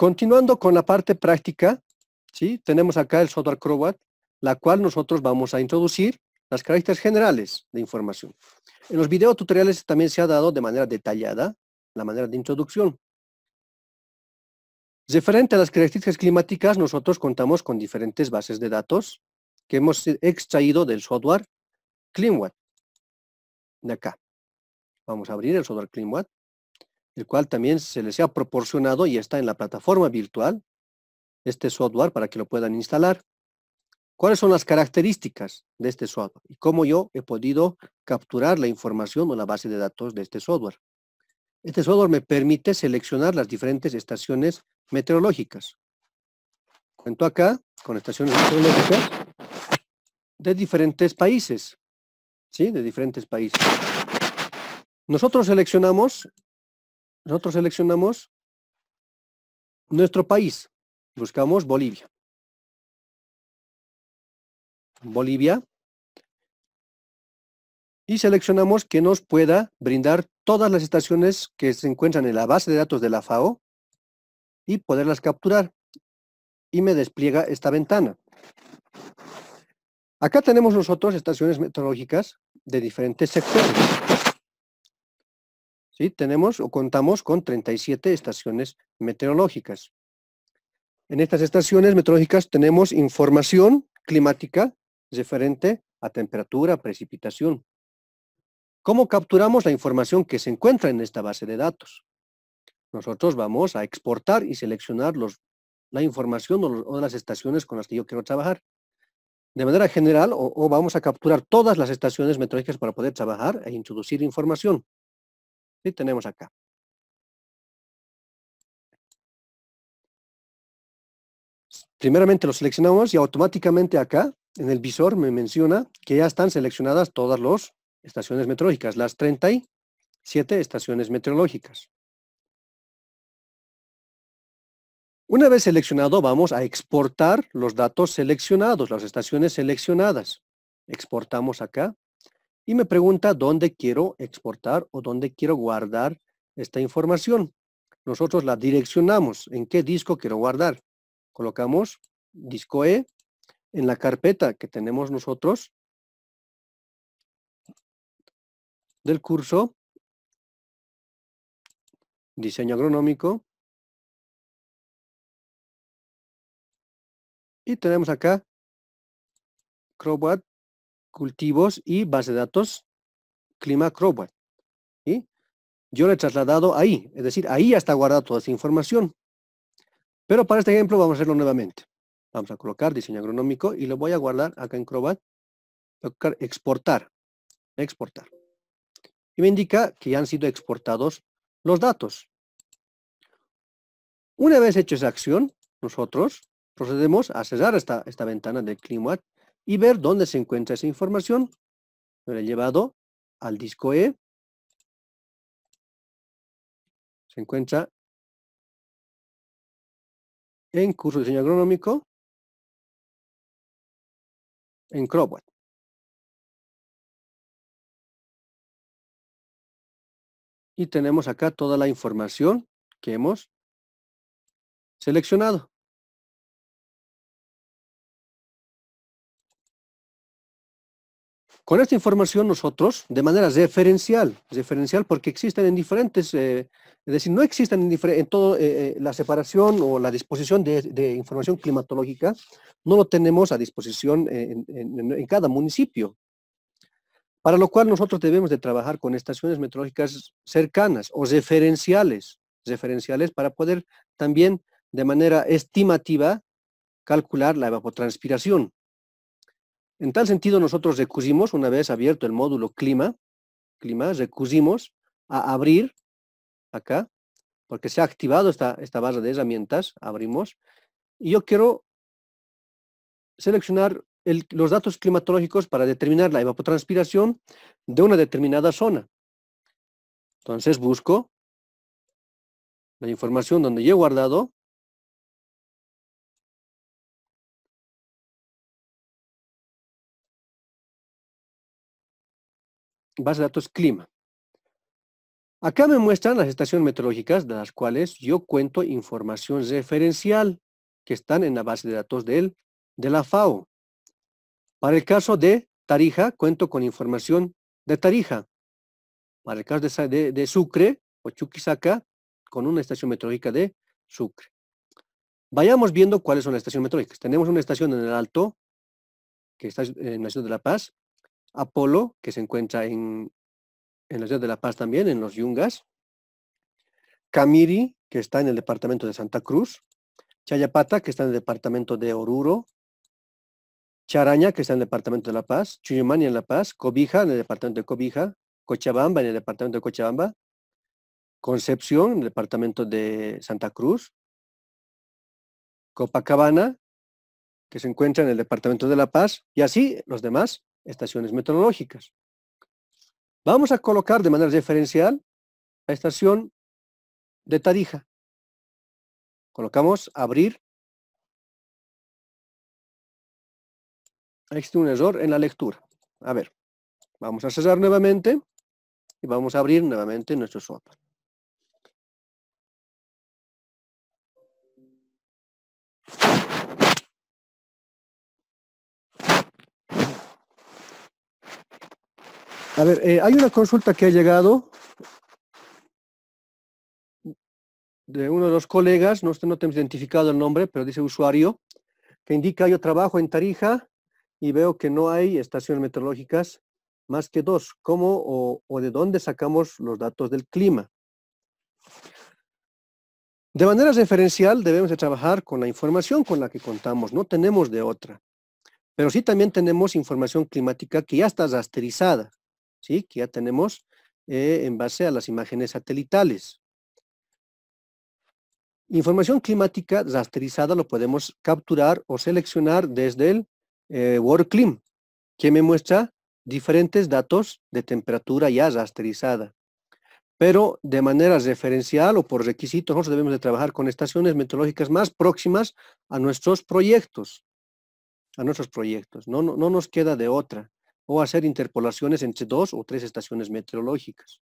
Continuando con la parte práctica, ¿sí? tenemos acá el software Acrobat, la cual nosotros vamos a introducir las características generales de información. En los videotutoriales también se ha dado de manera detallada la manera de introducción. Referente a las características climáticas, nosotros contamos con diferentes bases de datos que hemos extraído del software CleanWatt. De acá. Vamos a abrir el software CleanWatt el cual también se les ha proporcionado y está en la plataforma virtual, este software para que lo puedan instalar. ¿Cuáles son las características de este software? ¿Y cómo yo he podido capturar la información o la base de datos de este software? Este software me permite seleccionar las diferentes estaciones meteorológicas. Cuento acá con estaciones meteorológicas de diferentes países. ¿Sí? De diferentes países. Nosotros seleccionamos nosotros seleccionamos nuestro país. Buscamos Bolivia. Bolivia. Y seleccionamos que nos pueda brindar todas las estaciones que se encuentran en la base de datos de la FAO y poderlas capturar. Y me despliega esta ventana. Acá tenemos nosotros estaciones meteorológicas de diferentes sectores. Tenemos o contamos con 37 estaciones meteorológicas. En estas estaciones meteorológicas tenemos información climática referente a temperatura, precipitación. ¿Cómo capturamos la información que se encuentra en esta base de datos? Nosotros vamos a exportar y seleccionar la información o, las estaciones con las que yo quiero trabajar. De manera general, o vamos a capturar todas las estaciones meteorológicas para poder trabajar e introducir información y tenemos acá. Primeramente lo seleccionamos y automáticamente acá en el visor me menciona que ya están seleccionadas todas las estaciones meteorológicas, las 37 estaciones meteorológicas. Una vez seleccionado, vamos a exportar los datos seleccionados, las estaciones seleccionadas. Exportamos acá y me pregunta dónde quiero exportar o dónde quiero guardar esta información. Nosotros la direccionamos, en qué disco quiero guardar. Colocamos disco E en la carpeta que tenemos nosotros del curso diseño agronómico. Y tenemos acá CROBAT cultivos y base de datos clima crowbar. y Yo lo he trasladado ahí, es decir, ahí ya está guardada toda esa información. Pero para este ejemplo vamos a hacerlo nuevamente. Vamos a colocar diseño agronómico y lo voy a guardar acá en Crobat. Voy exportar. Exportar. Y me indica que ya han sido exportados los datos. Una vez hecho esa acción, nosotros procedemos a cerrar esta, esta ventana de clima y ver dónde se encuentra esa información. Lo he llevado al disco E. Se encuentra en curso de diseño agronómico en Crowbot. Y tenemos acá toda la información que hemos seleccionado. Con esta información nosotros, de manera referencial, referencial porque existen en diferentes, eh, es decir, no existen en, todo eh, eh, la separación o la disposición de, información climatológica, no lo tenemos a disposición en, en cada municipio. Para lo cual nosotros debemos de trabajar con estaciones meteorológicas cercanas o referenciales, referenciales para poder también de manera estimativa calcular la evapotranspiración. En tal sentido, nosotros recusimos, una vez abierto el módulo clima, clima, recusimos a abrir acá, porque se ha activado esta, esta barra de herramientas, abrimos, y yo quiero seleccionar los datos climatológicos para determinar la evapotranspiración de una determinada zona. Entonces busco la información donde yo he guardado base de datos clima. Acá me muestran las estaciones meteorológicas de las cuales yo cuento información referencial que están en la base de datos del, de la FAO. Para el caso de Tarija, cuento con información de Tarija. Para el caso de, Sucre o Chuquisaca, con una estación meteorológica de Sucre. Vayamos viendo cuáles son las estaciones meteorológicas. Tenemos una estación en el Alto, que está en la ciudad de La Paz. Apolo, que se encuentra en, la ciudad de La Paz también, en los Yungas, Camiri, que está en el departamento de Santa Cruz, Chayapata, que está en el departamento de Oruro, Charaña, que está en el departamento de La Paz, Chuyumani en La Paz, Cobija, en el departamento de Cobija, Cochabamba, en el departamento de Cochabamba, Concepción, en el departamento de Santa Cruz, Copacabana, que se encuentra en el departamento de La Paz, y así los demás estaciones meteorológicas. Vamos a colocar de manera diferencial la estación de Tarija. Colocamos abrir. Existe un error en la lectura. A ver, vamos a cerrar nuevamente y vamos a abrir nuevamente nuestro software. A ver, eh, hay una consulta que ha llegado de uno de los colegas, no, no tenemos identificado el nombre, pero dice usuario, que indica yo trabajo en Tarija y veo que no hay estaciones meteorológicas más que dos. ¿Cómo o, o de dónde sacamos los datos del clima? De manera referencial debemos de trabajar con la información con la que contamos, no tenemos de otra. Pero sí también tenemos información climática que ya está rasterizada. ¿sí? que ya tenemos eh, en base a las imágenes satelitales. Información climática rasterizada lo podemos capturar o seleccionar desde el eh, WorldClim, que me muestra diferentes datos de temperatura ya rasterizada. Pero de manera referencial o por requisitos, nosotros debemos de trabajar con estaciones meteorológicas más próximas a nuestros proyectos. A nuestros proyectos. no, no nos queda de otra o hacer interpolaciones entre dos o tres estaciones meteorológicas.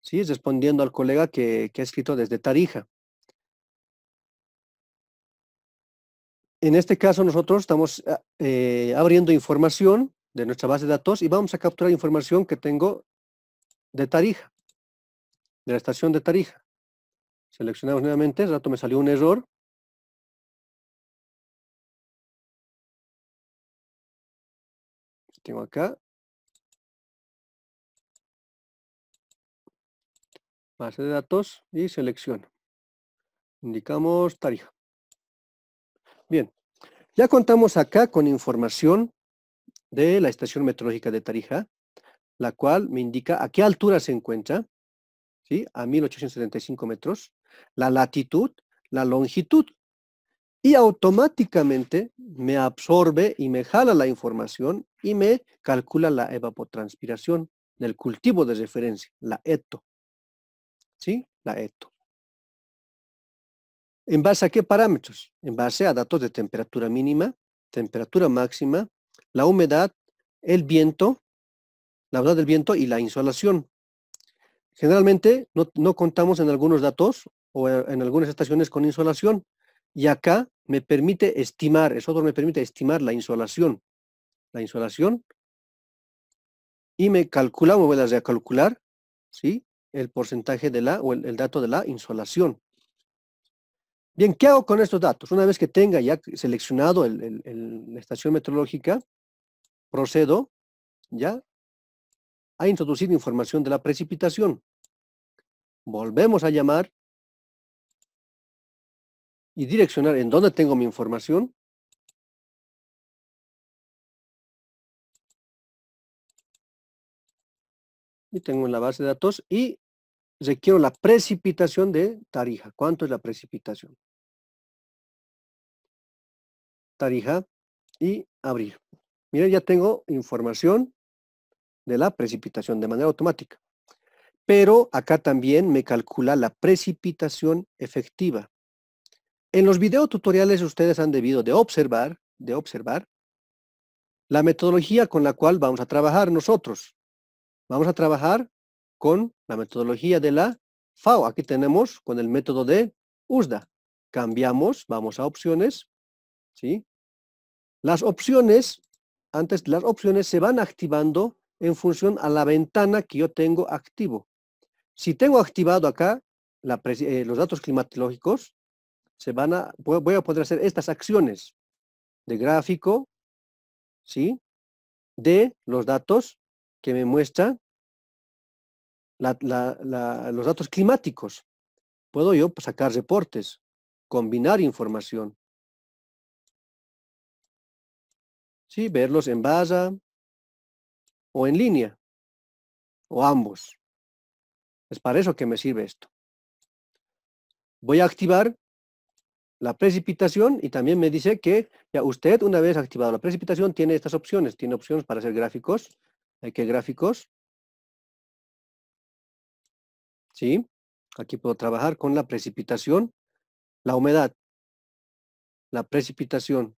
Sí, respondiendo al colega que, ha escrito desde Tarija. En este caso nosotros estamos ah, eh, abriendo información de nuestra base de datos y vamos a capturar información que tengo de Tarija, de la estación de Tarija. Seleccionamos nuevamente, el rato me salió un error. tengo acá. Base de datos y selección, Indicamos Tarija. Bien, ya contamos acá con información de la estación meteorológica de Tarija, la cual me indica a qué altura se encuentra, ¿sí? a 1875 metros, la latitud, la longitud, y automáticamente me absorbe y me jala la información y me calcula la evapotranspiración del cultivo de referencia, la ETO. ¿Sí? La ETO. ¿En base a qué parámetros? En base a datos de temperatura mínima, temperatura máxima, la humedad, el viento, la humedad del viento y la insolación. Generalmente no, no contamos en algunos datos o en algunas estaciones con insolación, y acá me permite estimar, eso me permite estimar la insolación. La insolación. Y me calcula, calculamos, voy a calcular, ¿sí? El porcentaje de la, o el, dato de la insolación. Bien, ¿qué hago con estos datos? Una vez que tenga ya seleccionado la estación meteorológica, procedo ya a introducir información de la precipitación. Volvemos a llamar y direccionar en dónde tengo mi información. Y tengo en la base de datos y requiero la precipitación de Tarija. ¿Cuánto es la precipitación? Tarija y abrir. Miren, ya tengo información de la precipitación de manera automática. Pero acá también me calcula la precipitación efectiva. En los videotutoriales ustedes han debido de observar, de observar, la metodología con la cual vamos a trabajar nosotros. Vamos a trabajar con la metodología de la FAO. Aquí tenemos con el método de USDA. Cambiamos, vamos a opciones, ¿sí? Las opciones, antes las opciones se van activando en función a la ventana que yo tengo activo. Si tengo activado acá eh, los datos climatológicos, van a, voy a poder hacer estas acciones de gráfico, ¿sí? De los datos que me muestra los datos climáticos. Puedo yo pues, sacar reportes, combinar información. ¿Sí? Verlos en base o en línea, o ambos. Es para eso que me sirve esto. Voy a activar la precipitación y también me dice que ya usted una vez activado la precipitación tiene estas opciones, tiene opciones para hacer gráficos, hay que gráficos, ¿sí? Aquí puedo trabajar con la precipitación, la humedad, la precipitación,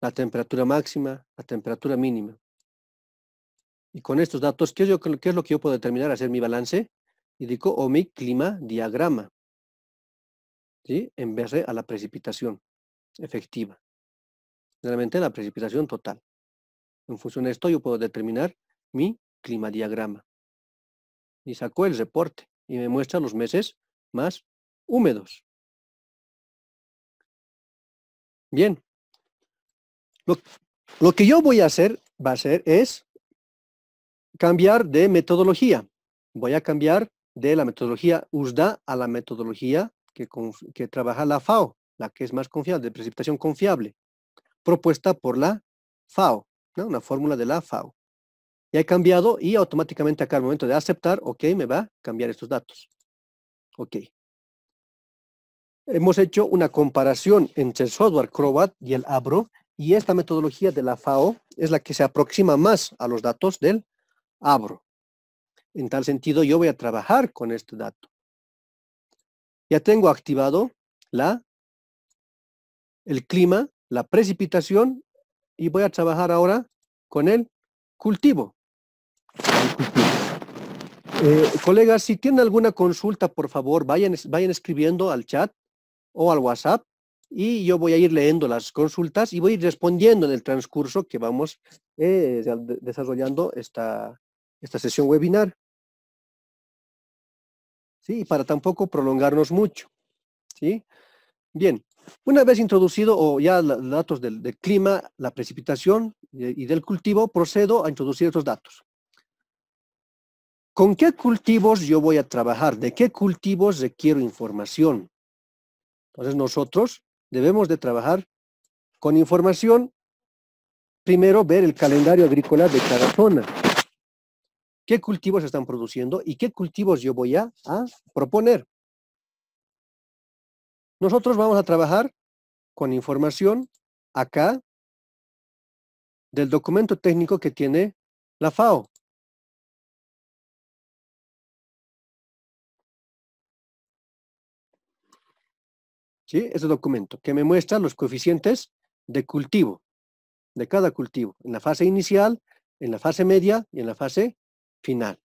la temperatura máxima, la temperatura mínima. Y con estos datos, ¿qué, qué es lo que yo puedo determinar? Hacer mi balance y digo, o mi clima diagrama en vez de a la precipitación efectiva. Realmente la precipitación total. En función de esto yo puedo determinar mi climadiagrama. Y sacó el reporte y me muestra los meses más húmedos. Bien. Lo, lo que yo voy a hacer va a ser es cambiar de metodología. Voy a cambiar de la metodología USDA a la metodología que, trabaja la FAO, la que es más confiable, de precipitación confiable, propuesta por la FAO, una fórmula de la FAO. Ya he cambiado y automáticamente acá al momento de aceptar, ok, me va a cambiar estos datos. Ok. Hemos hecho una comparación entre el software Crobat y el Abro y esta metodología de la FAO es la que se aproxima más a los datos del Abro. En tal sentido, yo voy a trabajar con este dato. Ya tengo activado la, el clima, la precipitación y voy a trabajar ahora con el cultivo. Eh, colegas, si tienen alguna consulta, por favor, vayan, vayan escribiendo al chat o al WhatsApp y yo voy a ir leyendo las consultas y voy a ir respondiendo en el transcurso que vamos eh, desarrollando esta, esta sesión webinar. Y para tampoco prolongarnos mucho, ¿sí? Bien, una vez introducido o ya los datos del, del, clima, la precipitación eh, y del cultivo, procedo a introducir estos datos. ¿Con qué cultivos yo voy a trabajar? ¿De qué cultivos requiero información? Entonces nosotros debemos de trabajar con información, primero ver el calendario agrícola de cada zona qué cultivos están produciendo y qué cultivos yo voy a, proponer. Nosotros vamos a trabajar con información acá del documento técnico que tiene la FAO. ¿Sí? Ese documento que me muestra los coeficientes de cultivo, de cada cultivo, en la fase inicial, en la fase media y en la fase final.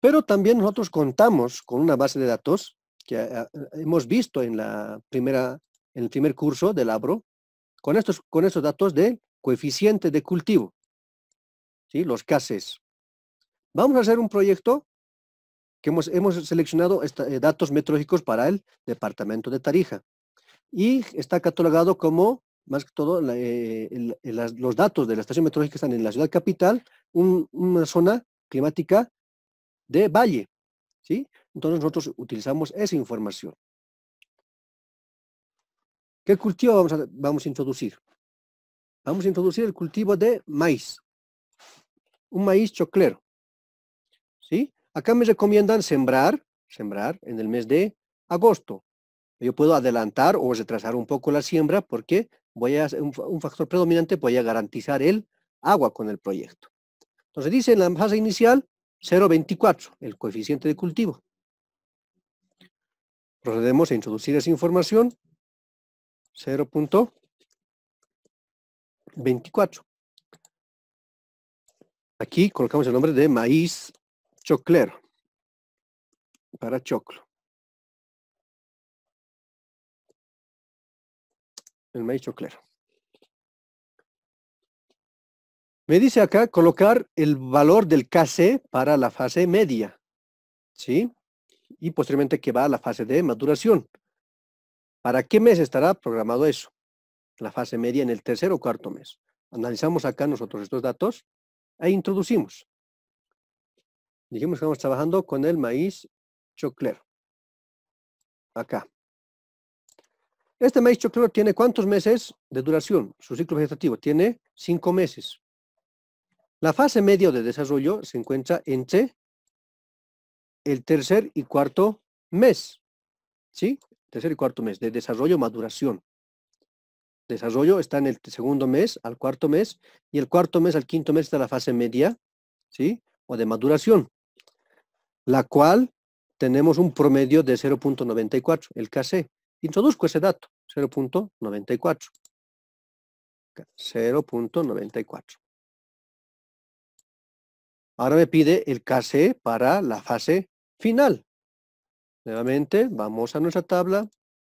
Pero también nosotros contamos con una base de datos que eh, eh, hemos visto en, la primera, en el primer curso del ABRO, con estos, con estos datos de coeficiente de cultivo, ¿sí? los cases. Vamos a hacer un proyecto que hemos, hemos seleccionado eh, datos metrológicos para el departamento de Tarija y está catalogado como más que todo eh, los datos de la estación meteorológica están en la ciudad capital, una zona climática de valle, ¿sí? Entonces nosotros utilizamos esa información. ¿Qué cultivo vamos a, vamos a introducir? Vamos a introducir el cultivo de maíz, un maíz choclero, ¿sí? Acá me recomiendan sembrar, sembrar en el mes de agosto. Yo puedo adelantar o retrasar un poco la siembra porque a un, factor predominante, voy a garantizar el agua con el proyecto. Entonces dice en la fase inicial 0.24, el coeficiente de cultivo. Procedemos a introducir esa información. 0.24. Aquí colocamos el nombre de maíz choclero para choclo. el maíz choclero. Me dice acá colocar el valor del KC para la fase media, ¿sí? Y posteriormente que va a la fase de maduración. ¿Para qué mes estará programado eso? La fase media en el tercer o cuarto mes. Analizamos acá nosotros estos datos e introducimos. Dijimos que vamos trabajando con el maíz choclero. Acá. Este maíz cloro tiene cuántos meses de duración? Su ciclo vegetativo tiene cinco meses. La fase media de desarrollo se encuentra entre el tercer y cuarto mes. ¿Sí? Tercer y cuarto mes de desarrollo maduración. Desarrollo está en el segundo mes al cuarto mes y el cuarto mes al quinto mes está la fase media, ¿sí? O de maduración, la cual tenemos un promedio de 0.94, el KC. Introduzco ese dato, 0.94. 0.94. Ahora me pide el KCE para la fase final. Nuevamente vamos a nuestra tabla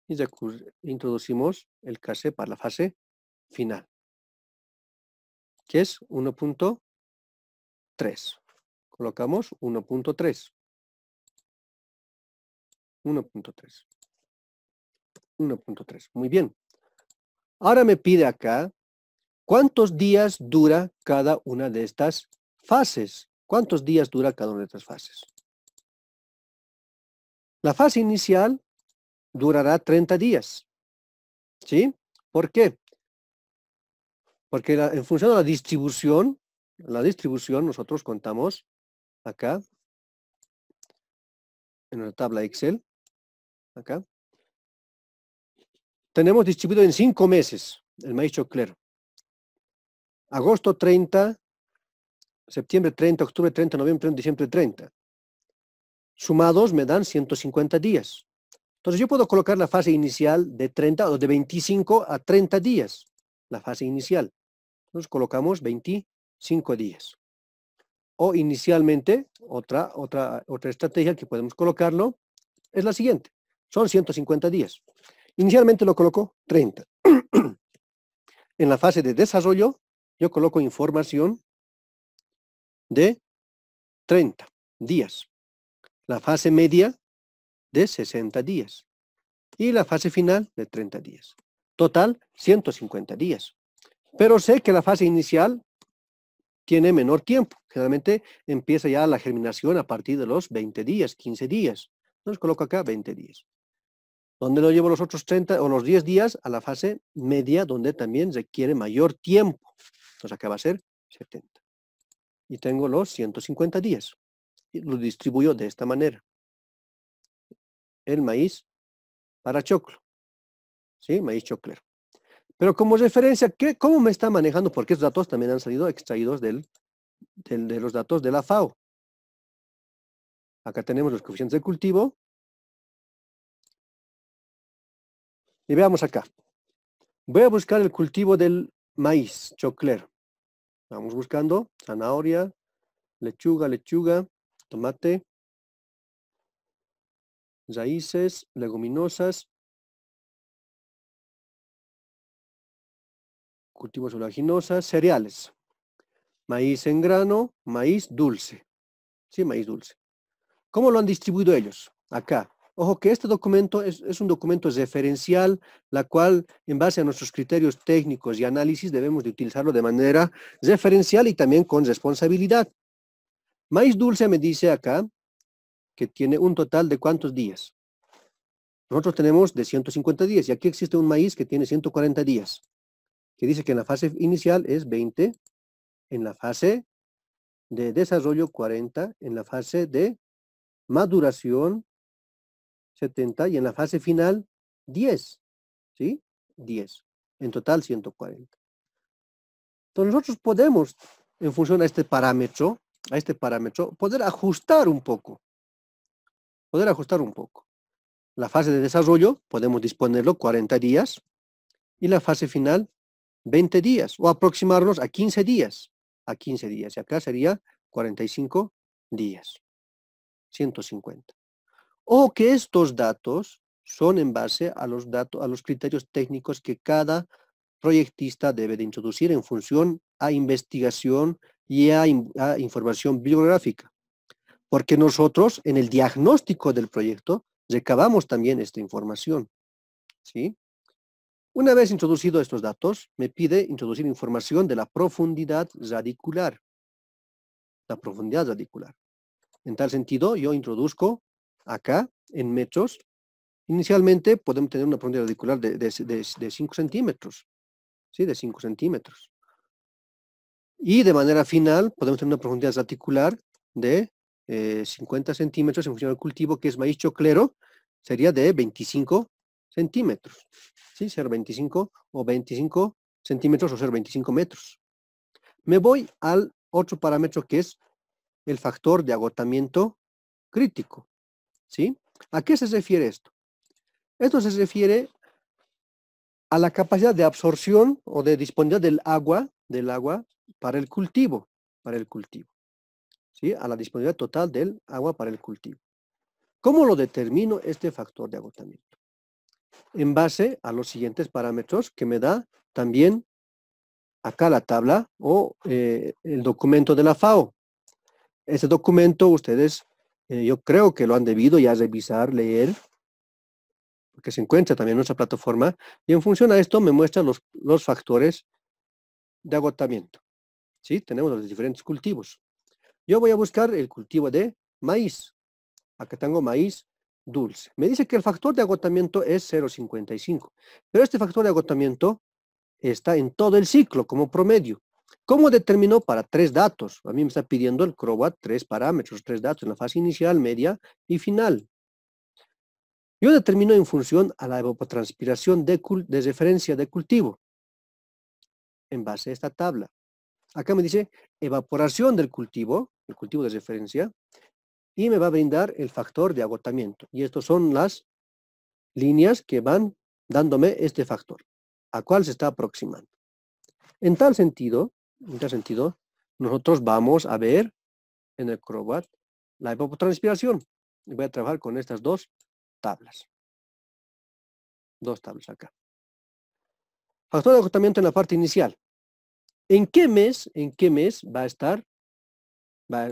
y introducimos el KCE para la fase final, que es 1.3. Colocamos 1.3. 1.3. 1.3. Muy bien. Ahora me pide acá cuántos días dura cada una de estas fases. ¿Cuántos días dura cada una de estas fases? La fase inicial durará 30 días. ¿Sí? ¿Por qué? Porque en función de la distribución, la distribución nosotros contamos acá, en la tabla Excel, acá, tenemos distribuido en cinco meses el maíz choclero. Agosto 30, septiembre 30, octubre 30, noviembre 30, diciembre 30. Sumados me dan 150 días. Entonces yo puedo colocar la fase inicial de 30 o de 25 a 30 días, la fase inicial. Entonces colocamos 25 días. O inicialmente, otra, otra, otra estrategia que podemos colocarlo es la siguiente. Son 150 días. Inicialmente lo coloco 30. en la fase de desarrollo, yo coloco información de 30 días. La fase media de 60 días. Y la fase final de 30 días. Total, 150 días. Pero sé que la fase inicial tiene menor tiempo. Generalmente empieza ya la germinación a partir de los 20 días, 15 días. Entonces coloco acá 20 días donde lo llevo los otros 30 o los 10 días a la fase media, donde también requiere mayor tiempo. Entonces acá va a ser 70. Y tengo los 150 días. Y lo distribuyo de esta manera. El maíz para choclo. ¿Sí? Maíz choclero. Pero como referencia, ¿qué, ¿cómo me está manejando? Porque estos datos también han salido extraídos de los datos de la FAO. Acá tenemos los coeficientes de cultivo, Y veamos acá. Voy a buscar el cultivo del maíz, chocler. Vamos buscando zanahoria, lechuga, lechuga, tomate, raíces, leguminosas, cultivos oleaginosas, cereales, maíz en grano, maíz dulce. Sí, maíz dulce. ¿Cómo lo han distribuido ellos? Acá, Ojo que este documento es, un documento referencial, la cual en base a nuestros criterios técnicos y análisis debemos de utilizarlo de manera referencial y también con responsabilidad. Maíz dulce me dice acá que tiene un total de cuántos días. Nosotros tenemos de 150 días y aquí existe un maíz que tiene 140 días, que dice que en la fase inicial es 20, en la fase de desarrollo 40, en la fase de maduración 70 y en la fase final 10, ¿sí? 10. En total 140. Entonces nosotros podemos, en función a este parámetro, a este parámetro, poder ajustar un poco. Poder ajustar un poco. La fase de desarrollo podemos disponerlo 40 días y la fase final 20 días o aproximarnos a 15 días. A 15 días. Y acá sería 45 días. 150 o que estos datos son en base a los, datos, a los criterios técnicos que cada proyectista debe de introducir en función a investigación y a, información biográfica. Porque nosotros en el diagnóstico del proyecto recabamos también esta información. ¿sí? Una vez introducido estos datos, me pide introducir información de la profundidad radicular. La profundidad radicular. En tal sentido, yo introduzco acá en metros, inicialmente podemos tener una profundidad radicular de 5 centímetros, ¿sí? De 5 centímetros. Y de manera final podemos tener una profundidad radicular de 50 eh, centímetros en función del cultivo, que es maíz choclero, sería de 25 centímetros, ¿sí? Ser 25 o 25 centímetros o ser 25 metros. Me voy al otro parámetro que es el factor de agotamiento crítico. ¿Sí? ¿A qué se refiere esto? Esto se refiere a la capacidad de absorción o de disponibilidad del agua, del agua para el cultivo, para el cultivo. ¿Sí? A la disponibilidad total del agua para el cultivo. ¿Cómo lo determino este factor de agotamiento? En base a los siguientes parámetros que me da también acá la tabla o eh, el documento de la FAO. Ese documento ustedes eh, yo creo que lo han debido ya revisar, leer, porque se encuentra también en nuestra plataforma. Y en función a esto me muestran los, factores de agotamiento. ¿Sí? Tenemos los diferentes cultivos. Yo voy a buscar el cultivo de maíz. Acá tengo maíz dulce. Me dice que el factor de agotamiento es 0,55. Pero este factor de agotamiento está en todo el ciclo como promedio. ¿Cómo determinó para tres datos? A mí me está pidiendo el CROBAT tres parámetros, tres datos en la fase inicial, media y final. Yo determino en función a la evapotranspiración de, de referencia de cultivo en base a esta tabla. Acá me dice evaporación del cultivo, el cultivo de referencia, y me va a brindar el factor de agotamiento. Y estas son las líneas que van dándome este factor, a cuál se está aproximando. En tal sentido, en este sentido? Nosotros vamos a ver en el Crobat la evapotranspiración. Voy a trabajar con estas dos tablas. Dos tablas acá. Factor de ajustamiento en la parte inicial. ¿En qué mes, en qué mes va a estar,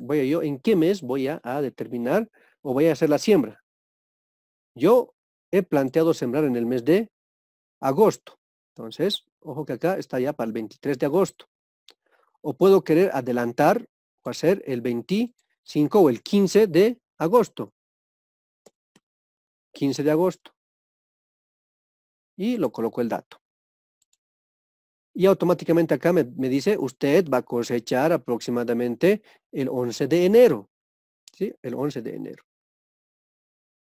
voy a yo, en qué mes voy a, a determinar o voy a hacer la siembra? Yo he planteado sembrar en el mes de agosto. Entonces, ojo que acá está ya para el 23 de agosto o puedo querer adelantar o hacer el 25 o el 15 de agosto. 15 de agosto. Y lo coloco el dato. Y automáticamente acá me, dice, usted va a cosechar aproximadamente el 11 de enero. ¿Sí? El 11 de enero.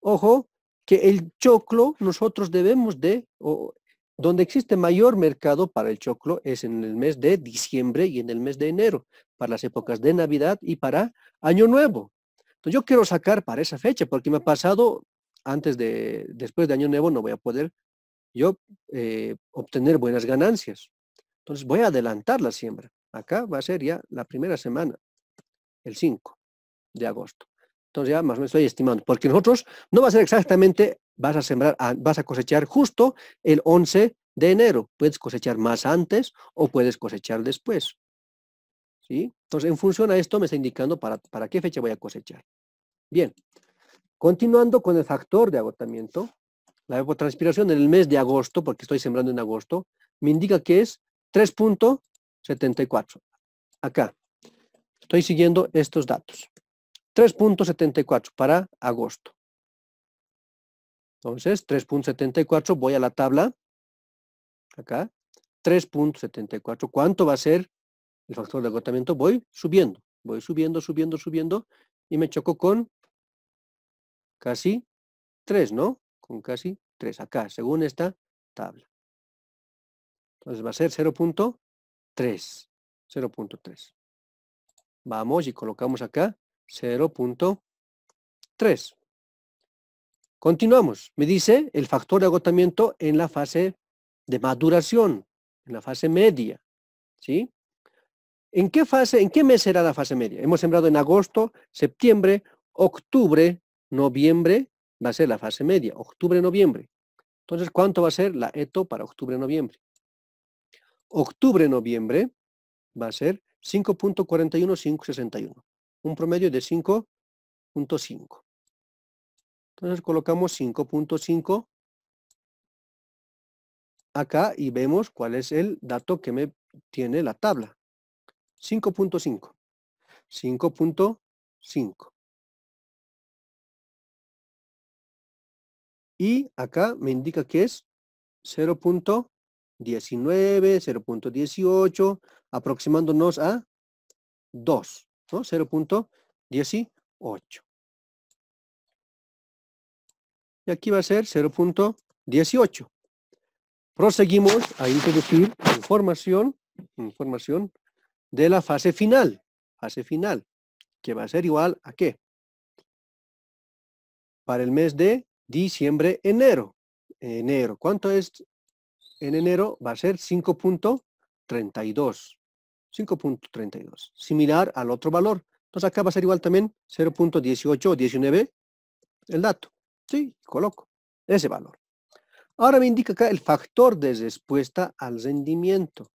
Ojo, que el choclo nosotros debemos de, donde existe mayor mercado para el choclo es en el mes de diciembre y en el mes de enero, para las épocas de Navidad y para Año Nuevo. Entonces yo quiero sacar para esa fecha, porque me ha pasado antes de, después de Año Nuevo no voy a poder yo eh, obtener buenas ganancias. Entonces voy a adelantar la siembra. Acá va a ser ya la primera semana, el 5 de agosto. Entonces ya más o estoy estimando, porque nosotros no va a ser exactamente, vas a sembrar, ah, vas a cosechar justo el 11 de enero. Puedes cosechar más antes o puedes cosechar después. ¿Sí? Entonces, en función a esto me está indicando para, para qué fecha voy a cosechar. Bien, continuando con el factor de agotamiento, la evapotranspiración en el mes de agosto, porque estoy sembrando en agosto, me indica que es 3.74. Acá, estoy siguiendo estos datos. 3.74 para agosto. Entonces, 3.74, voy a la tabla, acá, 3.74. ¿Cuánto va a ser el factor de agotamiento? Voy subiendo, voy subiendo, subiendo, subiendo, y me choco con casi 3, ¿no? Con casi 3, acá, según esta tabla. Entonces va a ser 0.3, 0.3. Vamos y colocamos acá 0.3. Continuamos. Me dice el factor de agotamiento en la fase de maduración, en la fase media. ¿Sí? ¿En qué fase, en qué mes será la fase media? Hemos sembrado en agosto, septiembre, octubre, noviembre, va a ser la fase media, octubre, noviembre. Entonces, ¿cuánto va a ser la ETO para octubre, noviembre? Octubre, noviembre va a ser 5.41561 un promedio de 5.5. Entonces colocamos 5.5 acá y vemos cuál es el dato que me tiene la tabla. 5.5. 5.5. Y acá me indica que es 0.19, 0.18, aproximándonos a 2. 0.18. Y aquí va a ser 0.18. Proseguimos a introducir información, información de la fase final, fase final, que va a ser igual a qué? Para el mes de diciembre, enero. Enero, ¿cuánto es en enero? Va a ser 5.32. 5.32, similar al otro valor. Entonces acá va a ser igual también 0.18 o 19 el dato. Sí, coloco ese valor. Ahora me indica acá el factor de respuesta al rendimiento.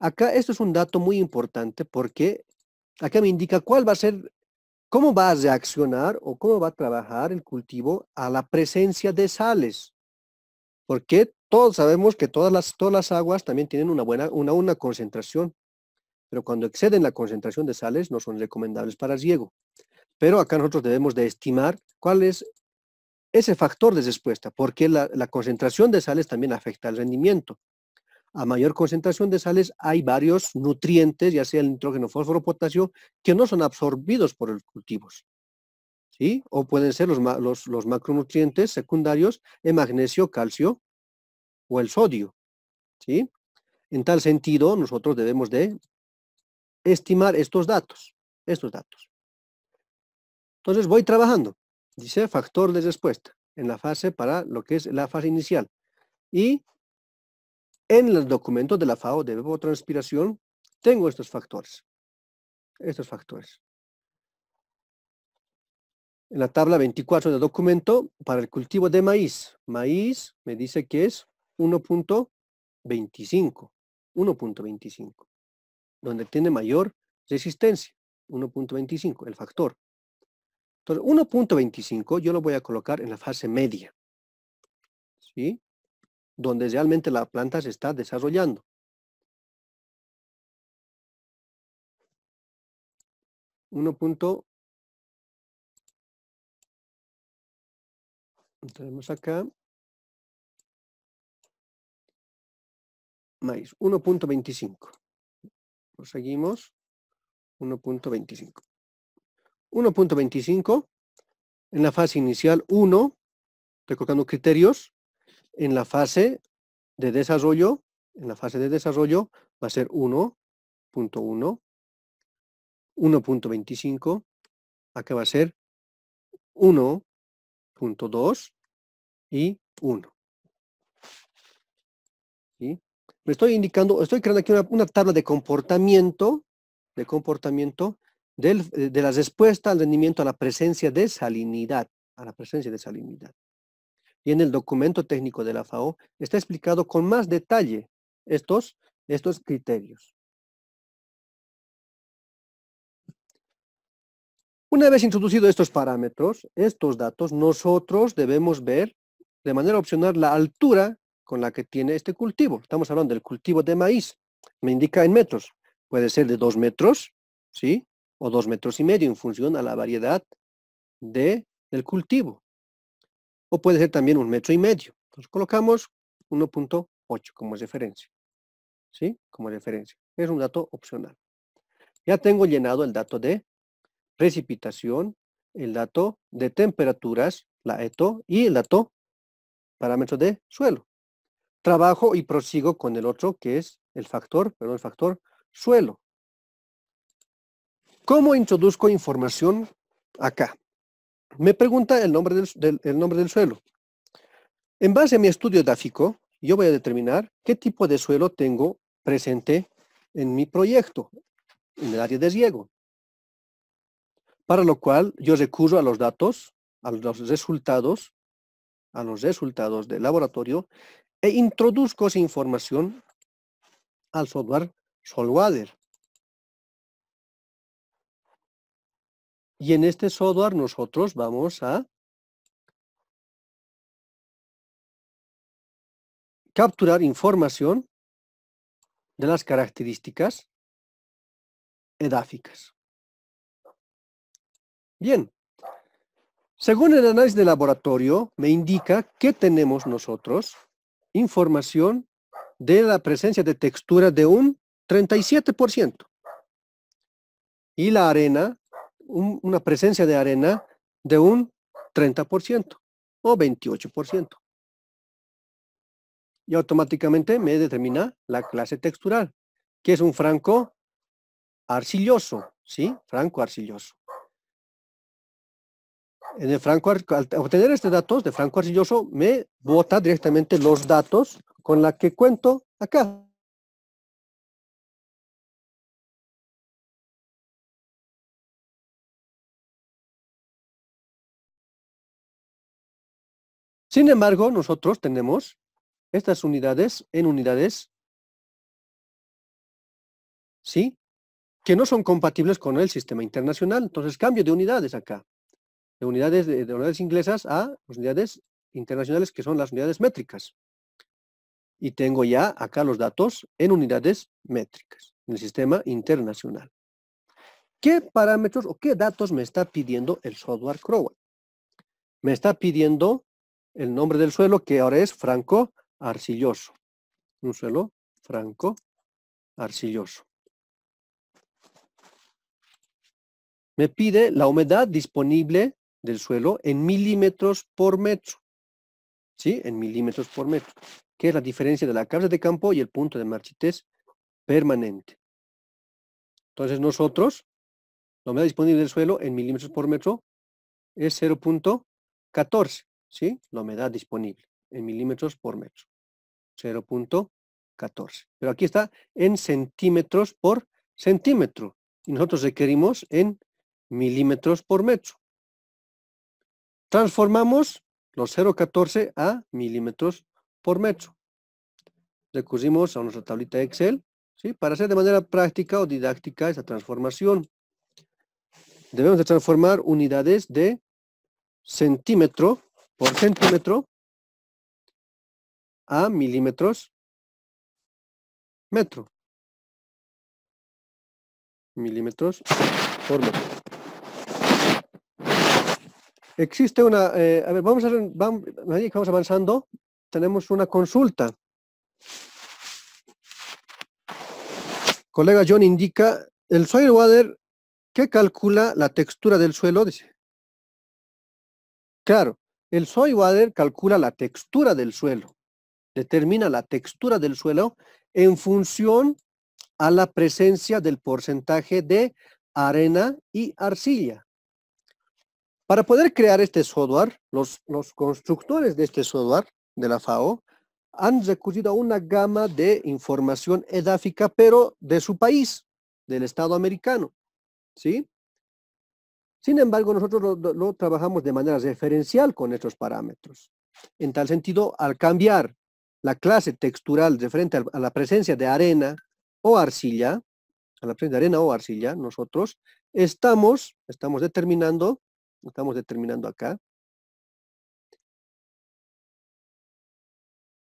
Acá esto es un dato muy importante porque acá me indica cuál va a ser, cómo va a reaccionar o cómo va a trabajar el cultivo a la presencia de sales. Porque todos sabemos que todas las, todas las aguas también tienen una buena, una, una concentración pero cuando exceden la concentración de sales no son recomendables para el riego. Pero acá nosotros debemos de estimar cuál es ese factor de respuesta, porque la, concentración de sales también afecta al rendimiento. A mayor concentración de sales hay varios nutrientes, ya sea el nitrógeno, fósforo, potasio, que no son absorbidos por los cultivos. ¿Sí? O pueden ser los, los, macronutrientes secundarios, el magnesio, calcio o el sodio. ¿Sí? En tal sentido, nosotros debemos de estimar estos datos, estos datos. Entonces voy trabajando, dice factor de respuesta, en la fase para lo que es la fase inicial. Y en los documentos de la FAO de transpiración tengo estos factores, estos factores. En la tabla 24 del documento, para el cultivo de maíz, maíz me dice que es 1.25, 1.25 donde tiene mayor resistencia, 1.25, el factor. Entonces, 1.25 yo lo voy a colocar en la fase media, ¿sí? Donde realmente la planta se está desarrollando. Uno tenemos acá, más 1.25. Pues seguimos. 1.25. 1.25, en la fase inicial 1, estoy colocando criterios, en la fase de desarrollo, en la fase de desarrollo va a ser 1.1, 1.25, acá va a ser 1.2 y 1 me estoy indicando, estoy creando aquí una, tabla de comportamiento, de comportamiento eh, de la respuesta al rendimiento a la presencia de salinidad, a la presencia de salinidad. Y en el documento técnico de la FAO está explicado con más detalle estos, estos criterios. Una vez introducidos estos parámetros, estos datos, nosotros debemos ver de manera opcional la altura con la que tiene este cultivo. Estamos hablando del cultivo de maíz. Me indica en metros. Puede ser de dos metros, ¿sí? O dos metros y medio en función a la variedad de, del cultivo. O puede ser también un metro y medio. Entonces colocamos 1.8 como referencia. ¿Sí? Como referencia. Es un dato opcional. Ya tengo llenado el dato de precipitación, el dato de temperaturas, la ETO, y el dato parámetro de suelo trabajo y prosigo con el otro que es el factor, perdón, el factor suelo. ¿Cómo introduzco información acá? Me pregunta el nombre del, nombre del suelo. En base a mi estudio gráfico, yo voy a determinar qué tipo de suelo tengo presente en mi proyecto, en el área de riego. Para lo cual yo recurro a los datos, a los resultados, a los resultados del laboratorio e introduzco esa información al software SolWater. Y en este software nosotros vamos a capturar información de las características edáficas. Bien, según el análisis de laboratorio me indica qué tenemos nosotros información de la presencia de textura de un 37%. Y la arena, una presencia de arena de un 30% o 28%. Y automáticamente me determina la clase textural, que es un franco arcilloso, ¿sí? Franco arcilloso. Eh, al obtener este datos de Franco Arcilloso, me bota directamente los datos con los que cuento acá. Sin embargo, nosotros tenemos estas unidades en unidades, ¿sí? Que no son compatibles con el sistema internacional. Entonces, cambio de unidades acá de unidades, de, unidades inglesas a pues, unidades internacionales, que son las unidades métricas. Y tengo ya acá los datos en unidades métricas, en el sistema internacional. ¿Qué parámetros o qué datos me está pidiendo el software Crowell? Me está pidiendo el nombre del suelo, que ahora es franco arcilloso. Un suelo franco arcilloso. Me pide la humedad disponible del suelo en milímetros por metro. ¿Sí? En milímetros por metro, que es la diferencia de la cabeza de campo y el punto de marchitez permanente. Entonces nosotros, la humedad disponible del suelo en milímetros por metro es 0.14, ¿sí? La humedad disponible en milímetros por metro, 0.14. Pero aquí está en centímetros por centímetro y nosotros requerimos en milímetros por metro. Transformamos los 0,14 a milímetros por metro. Recurrimos a nuestra tablita Excel para hacer de manera práctica o didáctica esa transformación. Debemos de transformar unidades de centímetro por centímetro a milímetros metro. Milímetros por metro. Existe una, eh, a ver, vamos, a, vamos, vamos avanzando. Tenemos una consulta. Colega John indica, el soil water, ¿qué calcula la textura del suelo? Dice. Claro, el soil water calcula la textura del suelo, determina la textura del suelo en función a la presencia del porcentaje de arena y arcilla. Para poder crear este software, los, constructores de este software de la FAO han recurrido a una gama de información edáfica, pero de su país, del Estado americano. ¿sí? Sin embargo, nosotros lo, trabajamos de manera referencial con estos parámetros. En tal sentido, al cambiar la clase textural de frente a la presencia de arena o arcilla, a la presencia de arena o arcilla, nosotros estamos, estamos determinando estamos determinando acá.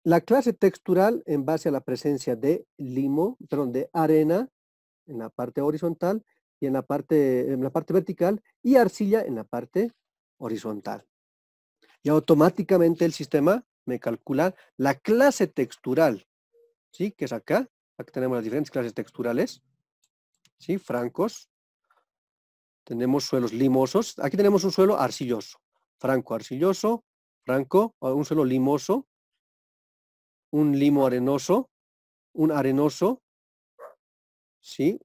La clase textural en base a la presencia de limo, perdón, de arena en la parte horizontal y en la parte, en la parte vertical y arcilla en la parte horizontal. Y automáticamente el sistema me calcula la clase textural, ¿sí? Que es acá, aquí tenemos las diferentes clases texturales, ¿sí? Francos, tenemos suelos limosos. Aquí tenemos un suelo arcilloso, franco arcilloso, franco, un suelo limoso, un limo arenoso, un arenoso, ¿sí?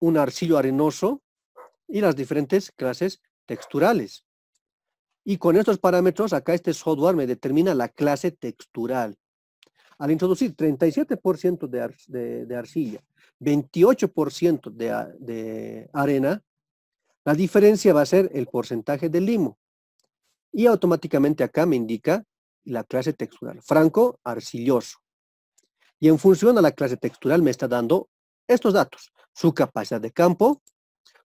un arcillo arenoso y las diferentes clases texturales. Y con estos parámetros, acá este software me determina la clase textural. Al introducir 37% de, arcilla, 28% de, de arena, la diferencia va a ser el porcentaje del limo. Y automáticamente acá me indica la clase textural, franco arcilloso. Y en función a la clase textural me está dando estos datos, su capacidad de campo,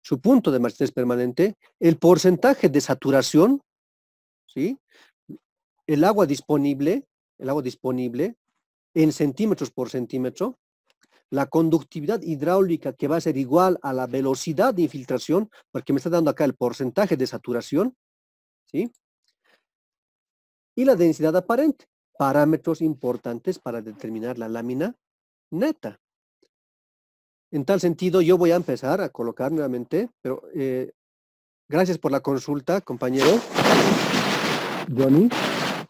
su punto de marchitez permanente, el porcentaje de saturación, ¿sí? el agua disponible, el agua disponible en centímetros por centímetro, la conductividad hidráulica que va a ser igual a la velocidad de infiltración, porque me está dando acá el porcentaje de saturación, ¿sí? Y la densidad aparente, parámetros importantes para determinar la lámina neta. En tal sentido, yo voy a empezar a colocar nuevamente, pero eh, gracias por la consulta, compañero. Johnny.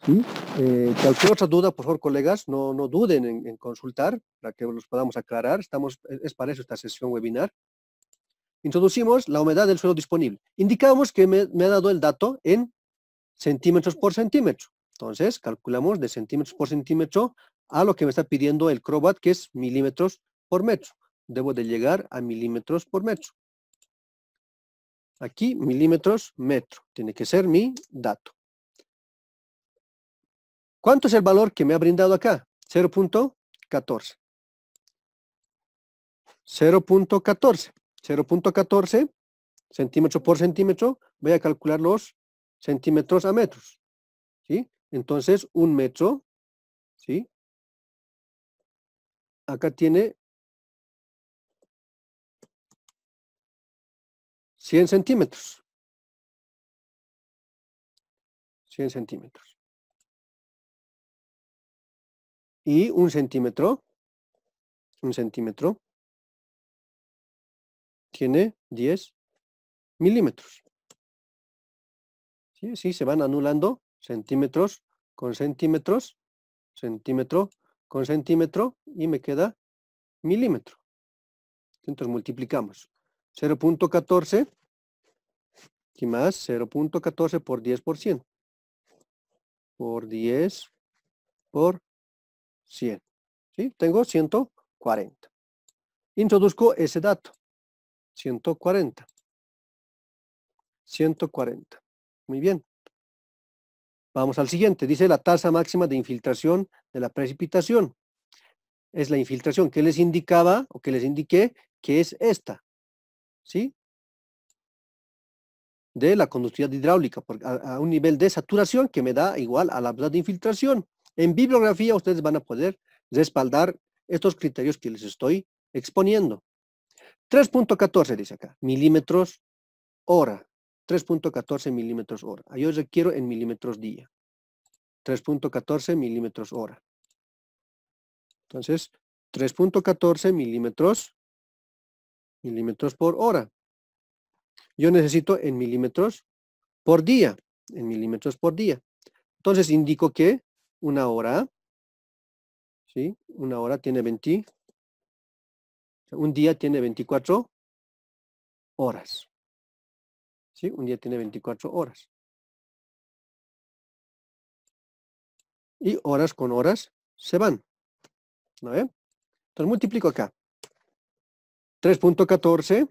Eh, cualquier otra duda, por favor, colegas, no, duden en, consultar para que los podamos aclarar. Estamos, e, es para eso esta sesión webinar. Introducimos la humedad del suelo disponible. Indicamos que me, ha dado el dato en centímetros por centímetro. Entonces, calculamos de centímetros por centímetro a lo que me está pidiendo el Crobat, que es milímetros por metro. Debo de llegar a milímetros por metro. Aquí, milímetros, metro. Tiene que ser mi dato. ¿Cuánto es el valor que me ha brindado acá? 0.14. 0.14. 0.14 centímetro por centímetro. Voy a calcular los centímetros a metros. ¿sí? Entonces, un metro, ¿sí? Acá tiene 100 centímetros. 100 centímetros. y un centímetro, un centímetro, tiene 10 milímetros. ¿Sí? se van anulando centímetros con centímetros, centímetro con centímetro y me queda milímetro. Entonces multiplicamos 0.14 y más 0.14 por 10%. Por 10 por 100. ¿sí? Tengo 140. Introduzco ese dato. 140. 140. Muy bien. Vamos al siguiente. Dice la tasa máxima de infiltración de la precipitación. Es la infiltración que les indicaba o que les indiqué que es esta. ¿Sí? De la conductividad hidráulica a, un nivel de saturación que me da igual a la tasa de infiltración. En bibliografía ustedes van a poder respaldar estos criterios que les estoy exponiendo. 3.14 dice acá, milímetros hora. 3.14 milímetros hora. Ah, yo requiero en milímetros día. 3.14 milímetros hora. Entonces, 3.14 milímetros, milímetros por hora. Yo necesito en milímetros por día, en milímetros por día. Entonces indico que una hora, ¿sí? Una hora tiene 20, un día tiene 24 horas, ¿sí? Un día tiene 24 horas. Y horas con horas se van, ¿no ve? Entonces multiplico acá. 3.14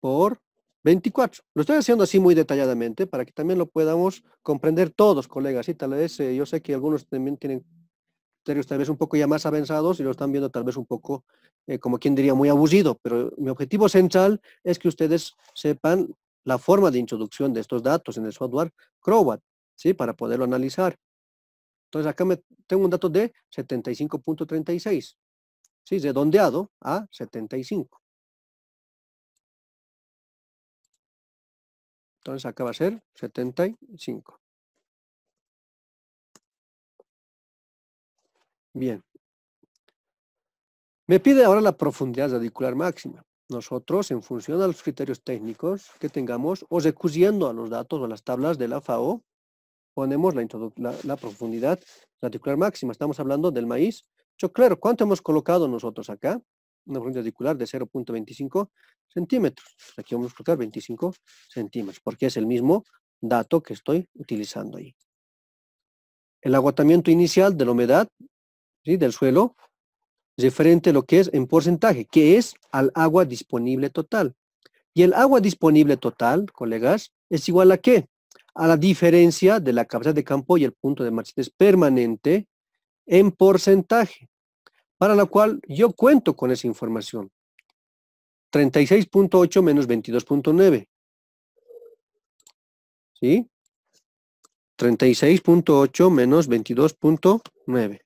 por 24. Lo estoy haciendo así muy detalladamente para que también lo podamos comprender todos, colegas. Y tal vez eh, yo sé que algunos también tienen criterios tal vez un poco ya más avanzados y lo están viendo tal vez un poco, eh, como quien diría, muy abusido. Pero mi objetivo central es que ustedes sepan la forma de introducción de estos datos en el software Crowbat, ¿sí? Para poderlo analizar. Entonces acá me, tengo un dato de 75.36, ¿sí? Redondeado a 75. Entonces acá va a ser 75. Bien. Me pide ahora la profundidad radicular máxima. Nosotros, en función a los criterios técnicos que tengamos, o recurriendo a los datos o las tablas de la FAO, ponemos la, la profundidad radicular máxima. Estamos hablando del maíz. Yo, ¿cuánto hemos colocado nosotros acá? una profundidad radicular de 0.25 centímetros. Aquí vamos a colocar 25 centímetros, porque es el mismo dato que estoy utilizando ahí. El agotamiento inicial de la humedad ¿sí? del suelo diferente a lo que es en porcentaje, que es al agua disponible total. Y el agua disponible total, colegas, es igual a qué? A la diferencia de la capacidad de campo y el punto de marchitez permanente en porcentaje para la cual yo cuento con esa información. 36.8 menos 22.9. ¿Sí? 36.8 menos 22.9.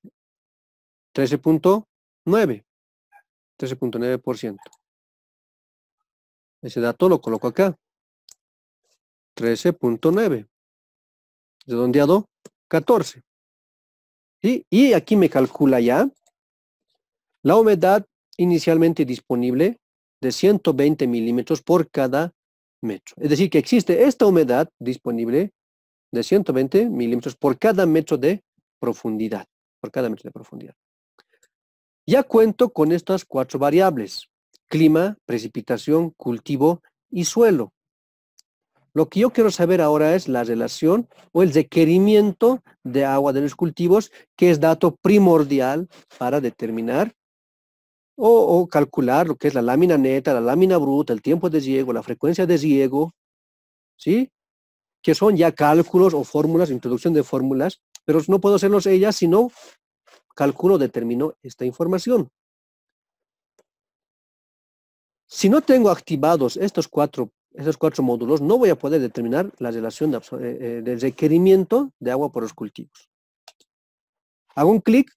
13.9. 13.9%. Ese dato lo coloco acá. 13.9. ¿De Redondeado, 14. ¿Sí? Y aquí me calcula ya la humedad inicialmente disponible de 120 milímetros por cada metro. Es decir, que existe esta humedad disponible de 120 milímetros por cada metro de profundidad. Por cada metro de profundidad. Ya cuento con estas cuatro variables. Clima, precipitación, cultivo y suelo. Lo que yo quiero saber ahora es la relación o el requerimiento de agua de los cultivos, que es dato primordial para determinar o, calcular lo que es la lámina neta, la lámina bruta, el tiempo de riego, la frecuencia de riego, ¿sí? Que son ya cálculos o fórmulas, introducción de fórmulas, pero no puedo hacerlos ellas si no calculo, determino esta información. Si no tengo activados estos cuatro, estos cuatro módulos, no voy a poder determinar la relación eh, eh, del de requerimiento de agua por los cultivos. Hago un clic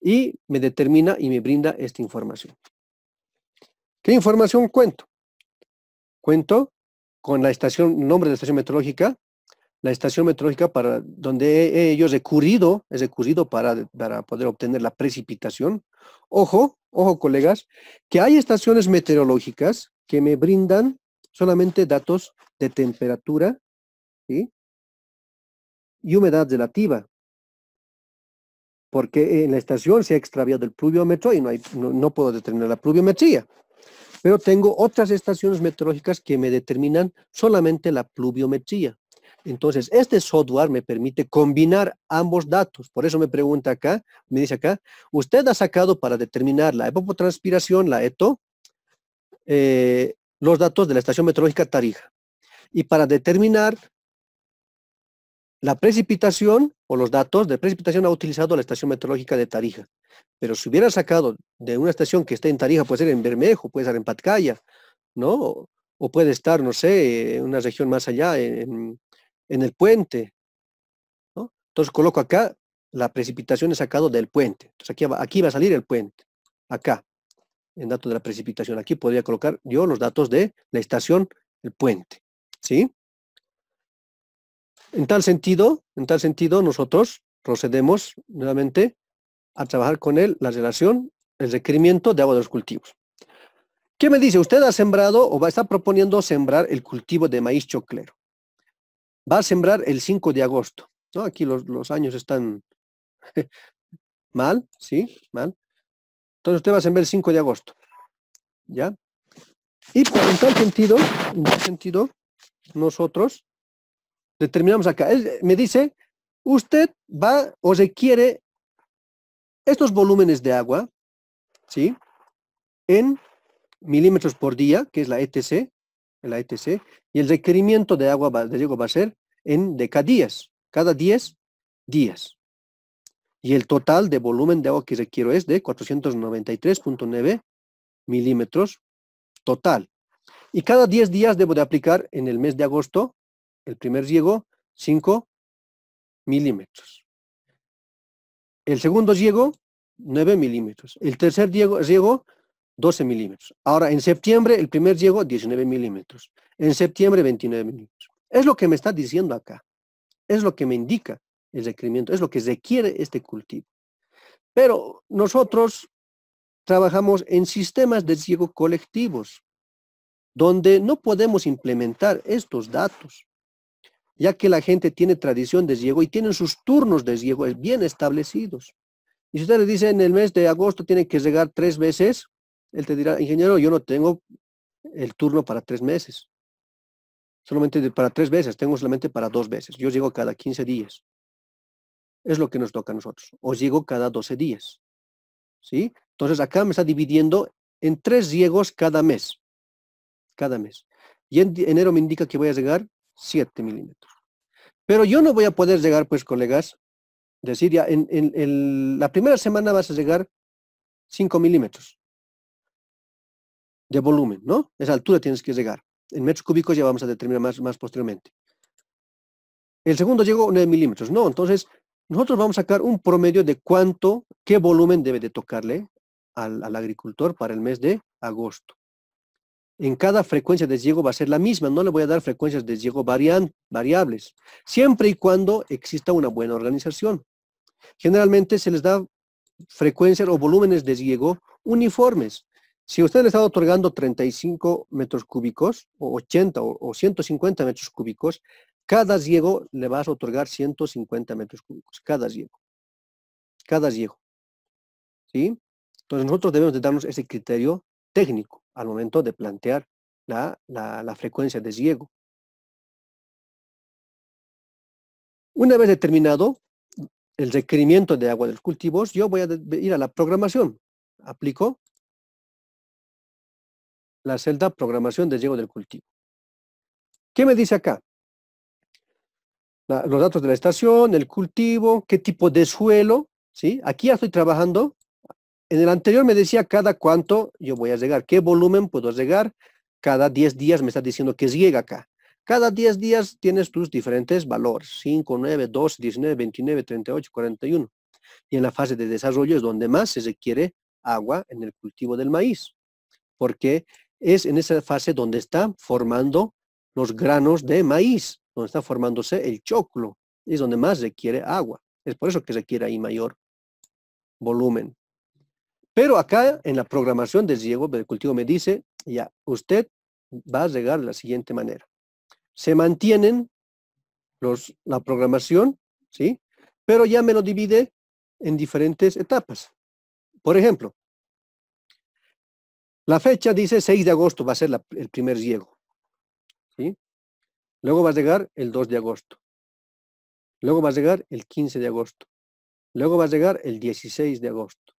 y me determina y me brinda esta información. ¿Qué información cuento? Cuento con la estación, nombre de la estación meteorológica, la estación meteorológica para donde ellos he, recurrido, he recurrido para, para poder obtener la precipitación. Ojo, ojo colegas, que hay estaciones meteorológicas que me brindan solamente datos de temperatura y humedad relativa porque en la estación se ha extraviado el pluviómetro y no, puedo determinar la pluviometría. Pero tengo otras estaciones meteorológicas que me determinan solamente la pluviometría. Entonces, este software me permite combinar ambos datos. Por eso me pregunta acá, me dice acá, usted ha sacado para determinar la evapotranspiración, la ETO, eh, los datos de la estación meteorológica Tarija. Y para determinar la precipitación o los datos de precipitación ha utilizado la estación meteorológica de Tarija, pero si hubiera sacado de una estación que esté en Tarija, puede ser en Bermejo, puede ser en Patcaya, ¿no? O, puede estar, no sé, en una región más allá, en, el puente, ¿no? Entonces coloco acá, la precipitación he sacado del puente. Entonces aquí aquí va a salir el puente, acá, en datos de la precipitación. Aquí podría colocar yo los datos de la estación, el puente, ¿sí? En tal sentido, en tal sentido, nosotros procedemos nuevamente a trabajar con él la relación, el requerimiento de agua de los cultivos. ¿Qué me dice? Usted ha sembrado o va a estar proponiendo sembrar el cultivo de maíz choclero. Va a sembrar el 5 de agosto. ¿no? Aquí los, años están mal, ¿sí? Mal. Entonces usted va a sembrar el 5 de agosto. ¿Ya? Y en tal sentido, en tal sentido, nosotros determinamos acá. Él me dice, usted va o requiere estos volúmenes de agua, ¿sí? En milímetros por día, que es la ETC, la ETC, y el requerimiento de agua de riego va a ser en decadías, cada cada 10 días. Y el total de volumen de agua que requiero es de 493.9 milímetros total. Y cada 10 días debo de aplicar en el mes de agosto el primer riego 5 milímetros. El segundo riego 9 milímetros. El tercer riego 12 milímetros. Ahora, en septiembre, el primer riego 19 milímetros. En septiembre, 29 milímetros. Es lo que me está diciendo acá. Es lo que me indica el requerimiento. Es lo que requiere este cultivo. Pero nosotros trabajamos en sistemas de riego colectivos, donde no podemos implementar estos datos ya que la gente tiene tradición de riego y tienen sus turnos de riego eh, bien establecidos. Y si usted le dice en el mes de agosto tiene que llegar tres veces, él te dirá, ingeniero, yo no tengo el turno para tres meses. Solamente para tres veces, tengo solamente para dos veces. Yo llego cada 15 días. Es lo que nos toca a nosotros. O llego cada 12 días. ¿Sí? Entonces acá me está dividiendo en tres riegos cada mes. Cada mes. Y en enero me indica que voy a llegar 7 milímetros. Pero yo no voy a poder llegar, pues, colegas, decir ya, en, la primera semana vas a llegar 5 milímetros de volumen, ¿no? Esa altura tienes que llegar. En metros cúbicos ya vamos a determinar más, más posteriormente. El segundo llegó 9 milímetros. No, entonces nosotros vamos a sacar un promedio de cuánto, qué volumen debe de tocarle al agricultor para el mes de agosto en cada frecuencia de yiego va a ser la misma, no le voy a dar frecuencias de yiego variables, siempre y cuando exista una buena organización. Generalmente se les da frecuencias o volúmenes de yiego uniformes. Si usted le está otorgando 35 metros cúbicos, o 80 o 150 metros cúbicos, cada yiego le vas a otorgar 150 metros cúbicos, cada diego. Cada yiego. ¿Sí? Entonces nosotros debemos de darnos ese criterio técnico al momento de plantear la, frecuencia de riego. Una vez determinado el requerimiento de agua de los cultivos, yo voy a ir a la programación. Aplico la celda programación de riego del cultivo. ¿Qué me dice acá? los datos de la estación, el cultivo, qué tipo de suelo, ¿sí? Aquí ya estoy trabajando en el anterior me decía cada cuánto yo voy a llegar, qué volumen puedo llegar. Cada 10 días me está diciendo que llega acá. Cada 10 días tienes tus diferentes valores, 5, 9, 12, 19, 29, 38, 41. Y en la fase de desarrollo es donde más se requiere agua en el cultivo del maíz, porque es en esa fase donde está formando los granos de maíz, donde está formándose el choclo, es donde más requiere agua. Es por eso que requiere ahí mayor volumen. Pero acá en la programación del riego de cultivo me dice, ya, usted va a llegar de la siguiente manera. Se mantienen los, la programación, ¿sí? Pero ya me lo divide en diferentes etapas. Por ejemplo, la fecha dice 6 de agosto va a ser el primer riego. ¿sí? Luego va a llegar el 2 de agosto. Luego va a llegar el 15 de agosto. Luego va a llegar el 16 de agosto.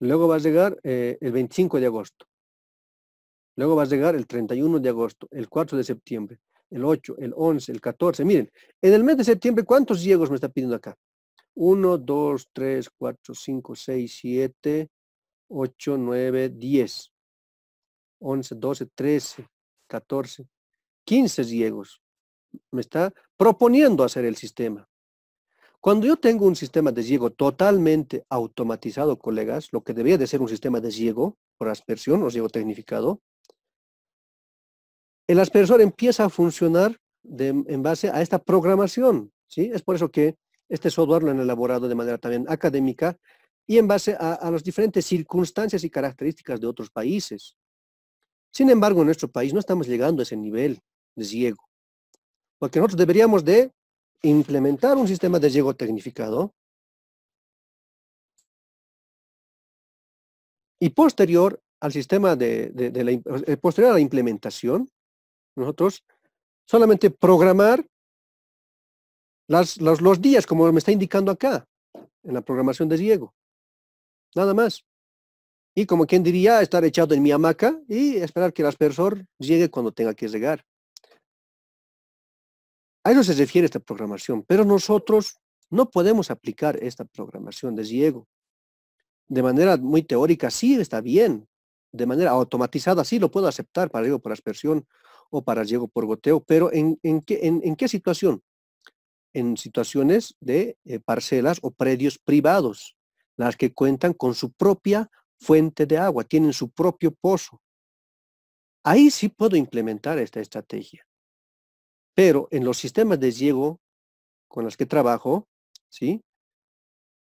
Luego va a llegar eh, el 25 de agosto. Luego va a llegar el 31 de agosto, el 4 de septiembre, el 8, el 11, el 14. Miren, en el mes de septiembre, ¿cuántos diegos me está pidiendo acá? 1, 2, 3, 4, 5, 6, 7, 8, 9, 10, 11, 12, 13, 14, 15 ciegos. Me está proponiendo hacer el sistema. Cuando yo tengo un sistema de ciego totalmente automatizado, colegas, lo que debería de ser un sistema de ciego por aspersión o ciego tecnificado, el aspersor empieza a funcionar en base a esta programación. ¿sí? Es por eso que este software lo han elaborado de manera también académica y en base a, las diferentes circunstancias y características de otros países. Sin embargo, en nuestro país no estamos llegando a ese nivel de ciego, porque nosotros deberíamos de implementar un sistema de riego tecnificado y posterior al sistema de, la, eh, posterior a la implementación, nosotros solamente programar las, los, días, como me está indicando acá, en la programación de riego. Nada más. Y como quien diría, estar echado en mi hamaca y esperar que el aspersor llegue cuando tenga que llegar. A eso se refiere esta programación, pero nosotros no podemos aplicar esta programación de Diego. De manera muy teórica, sí, está bien. De manera automatizada, sí, lo puedo aceptar para Diego por aspersión o para Diego por goteo, pero ¿en, qué, situación? En situaciones de eh, parcelas o predios privados, las que cuentan con su propia fuente de agua, tienen su propio pozo. Ahí sí puedo implementar esta estrategia. Pero en los sistemas de riego con los que trabajo, ¿sí?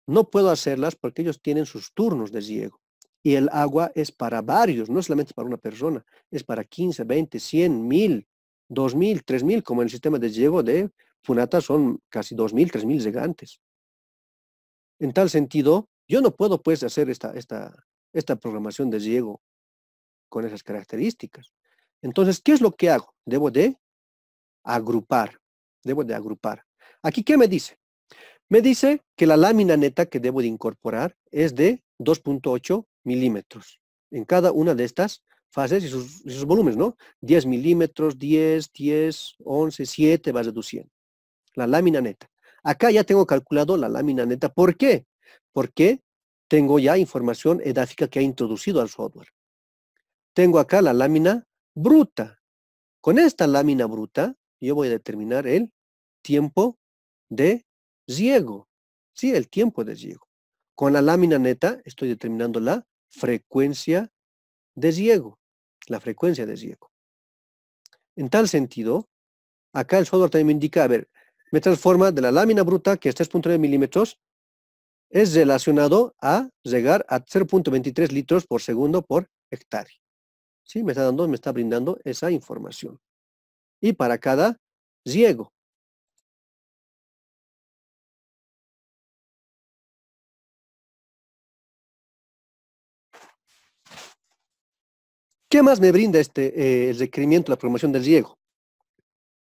No puedo hacerlas porque ellos tienen sus turnos de riego. Y el agua es para varios, no solamente para una persona, es para 15, 20, 100, 1000, 2000, 3000, como en el sistema de riego de Funata son casi 2000, 3000 llegantes. En tal sentido, yo no puedo pues hacer esta, esta, esta programación de riego con esas características. Entonces, ¿qué es lo que hago? Debo de agrupar. Debo de agrupar. Aquí, ¿qué me dice? Me dice que la lámina neta que debo de incorporar es de 2.8 milímetros en cada una de estas fases y sus, volúmenes, ¿no? 10 milímetros, 10, 10, 11, 7, vas reduciendo. La lámina neta. Acá ya tengo calculado la lámina neta. ¿Por qué? Porque tengo ya información edáfica que ha introducido al software. Tengo acá la lámina bruta. Con esta lámina bruta yo voy a determinar el tiempo de ciego, Sí, el tiempo de riego. Con la lámina neta estoy determinando la frecuencia de ciego, La frecuencia de ciego. En tal sentido, acá el software también me indica, a ver, me transforma de la lámina bruta, que es 3.9 milímetros, es relacionado a llegar a 0.23 litros por segundo por hectárea. ¿Sí? Me está dando, me está brindando esa información y para cada riego. ¿Qué más me brinda este eh, el requerimiento, la formación del riego?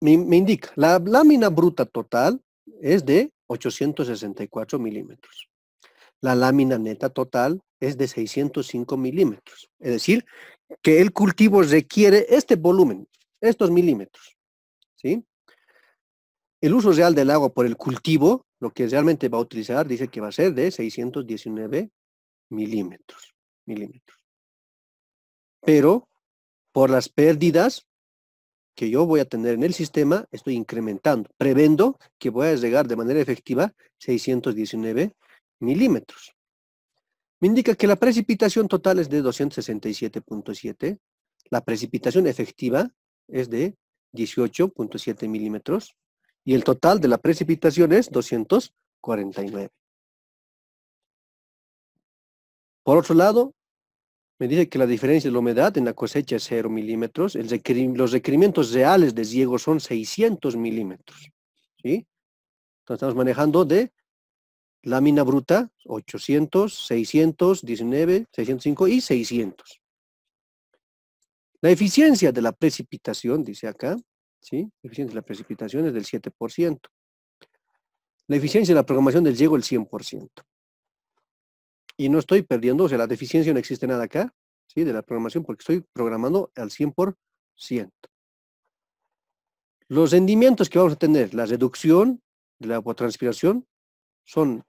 Me, me, indica, la lámina bruta total es de 864 milímetros. La lámina neta total es de 605 milímetros. Es decir, que el cultivo requiere este volumen estos milímetros. ¿sí? El uso real del agua por el cultivo, lo que realmente va a utilizar, dice que va a ser de 619 milímetros. milímetros. Pero por las pérdidas que yo voy a tener en el sistema, estoy incrementando, prevendo que voy a llegar de manera efectiva 619 milímetros. Me indica que la precipitación total es de 267.7, la precipitación efectiva es de 18.7 milímetros y el total de la precipitación es 249. Por otro lado, me dice que la diferencia de la humedad en la cosecha es 0 milímetros, los requerimientos reales de Diego son 600 milímetros. Entonces estamos manejando de lámina bruta 800, 600, 19, 605 y 600. La eficiencia de la precipitación, dice acá, ¿sí? La eficiencia de la precipitación es del 7%. La eficiencia de la programación del riego el 100%. Y no estoy perdiendo, o sea, la deficiencia no existe nada acá, ¿sí? De la programación porque estoy programando al 100%. Los rendimientos que vamos a tener, la reducción de la transpiración, son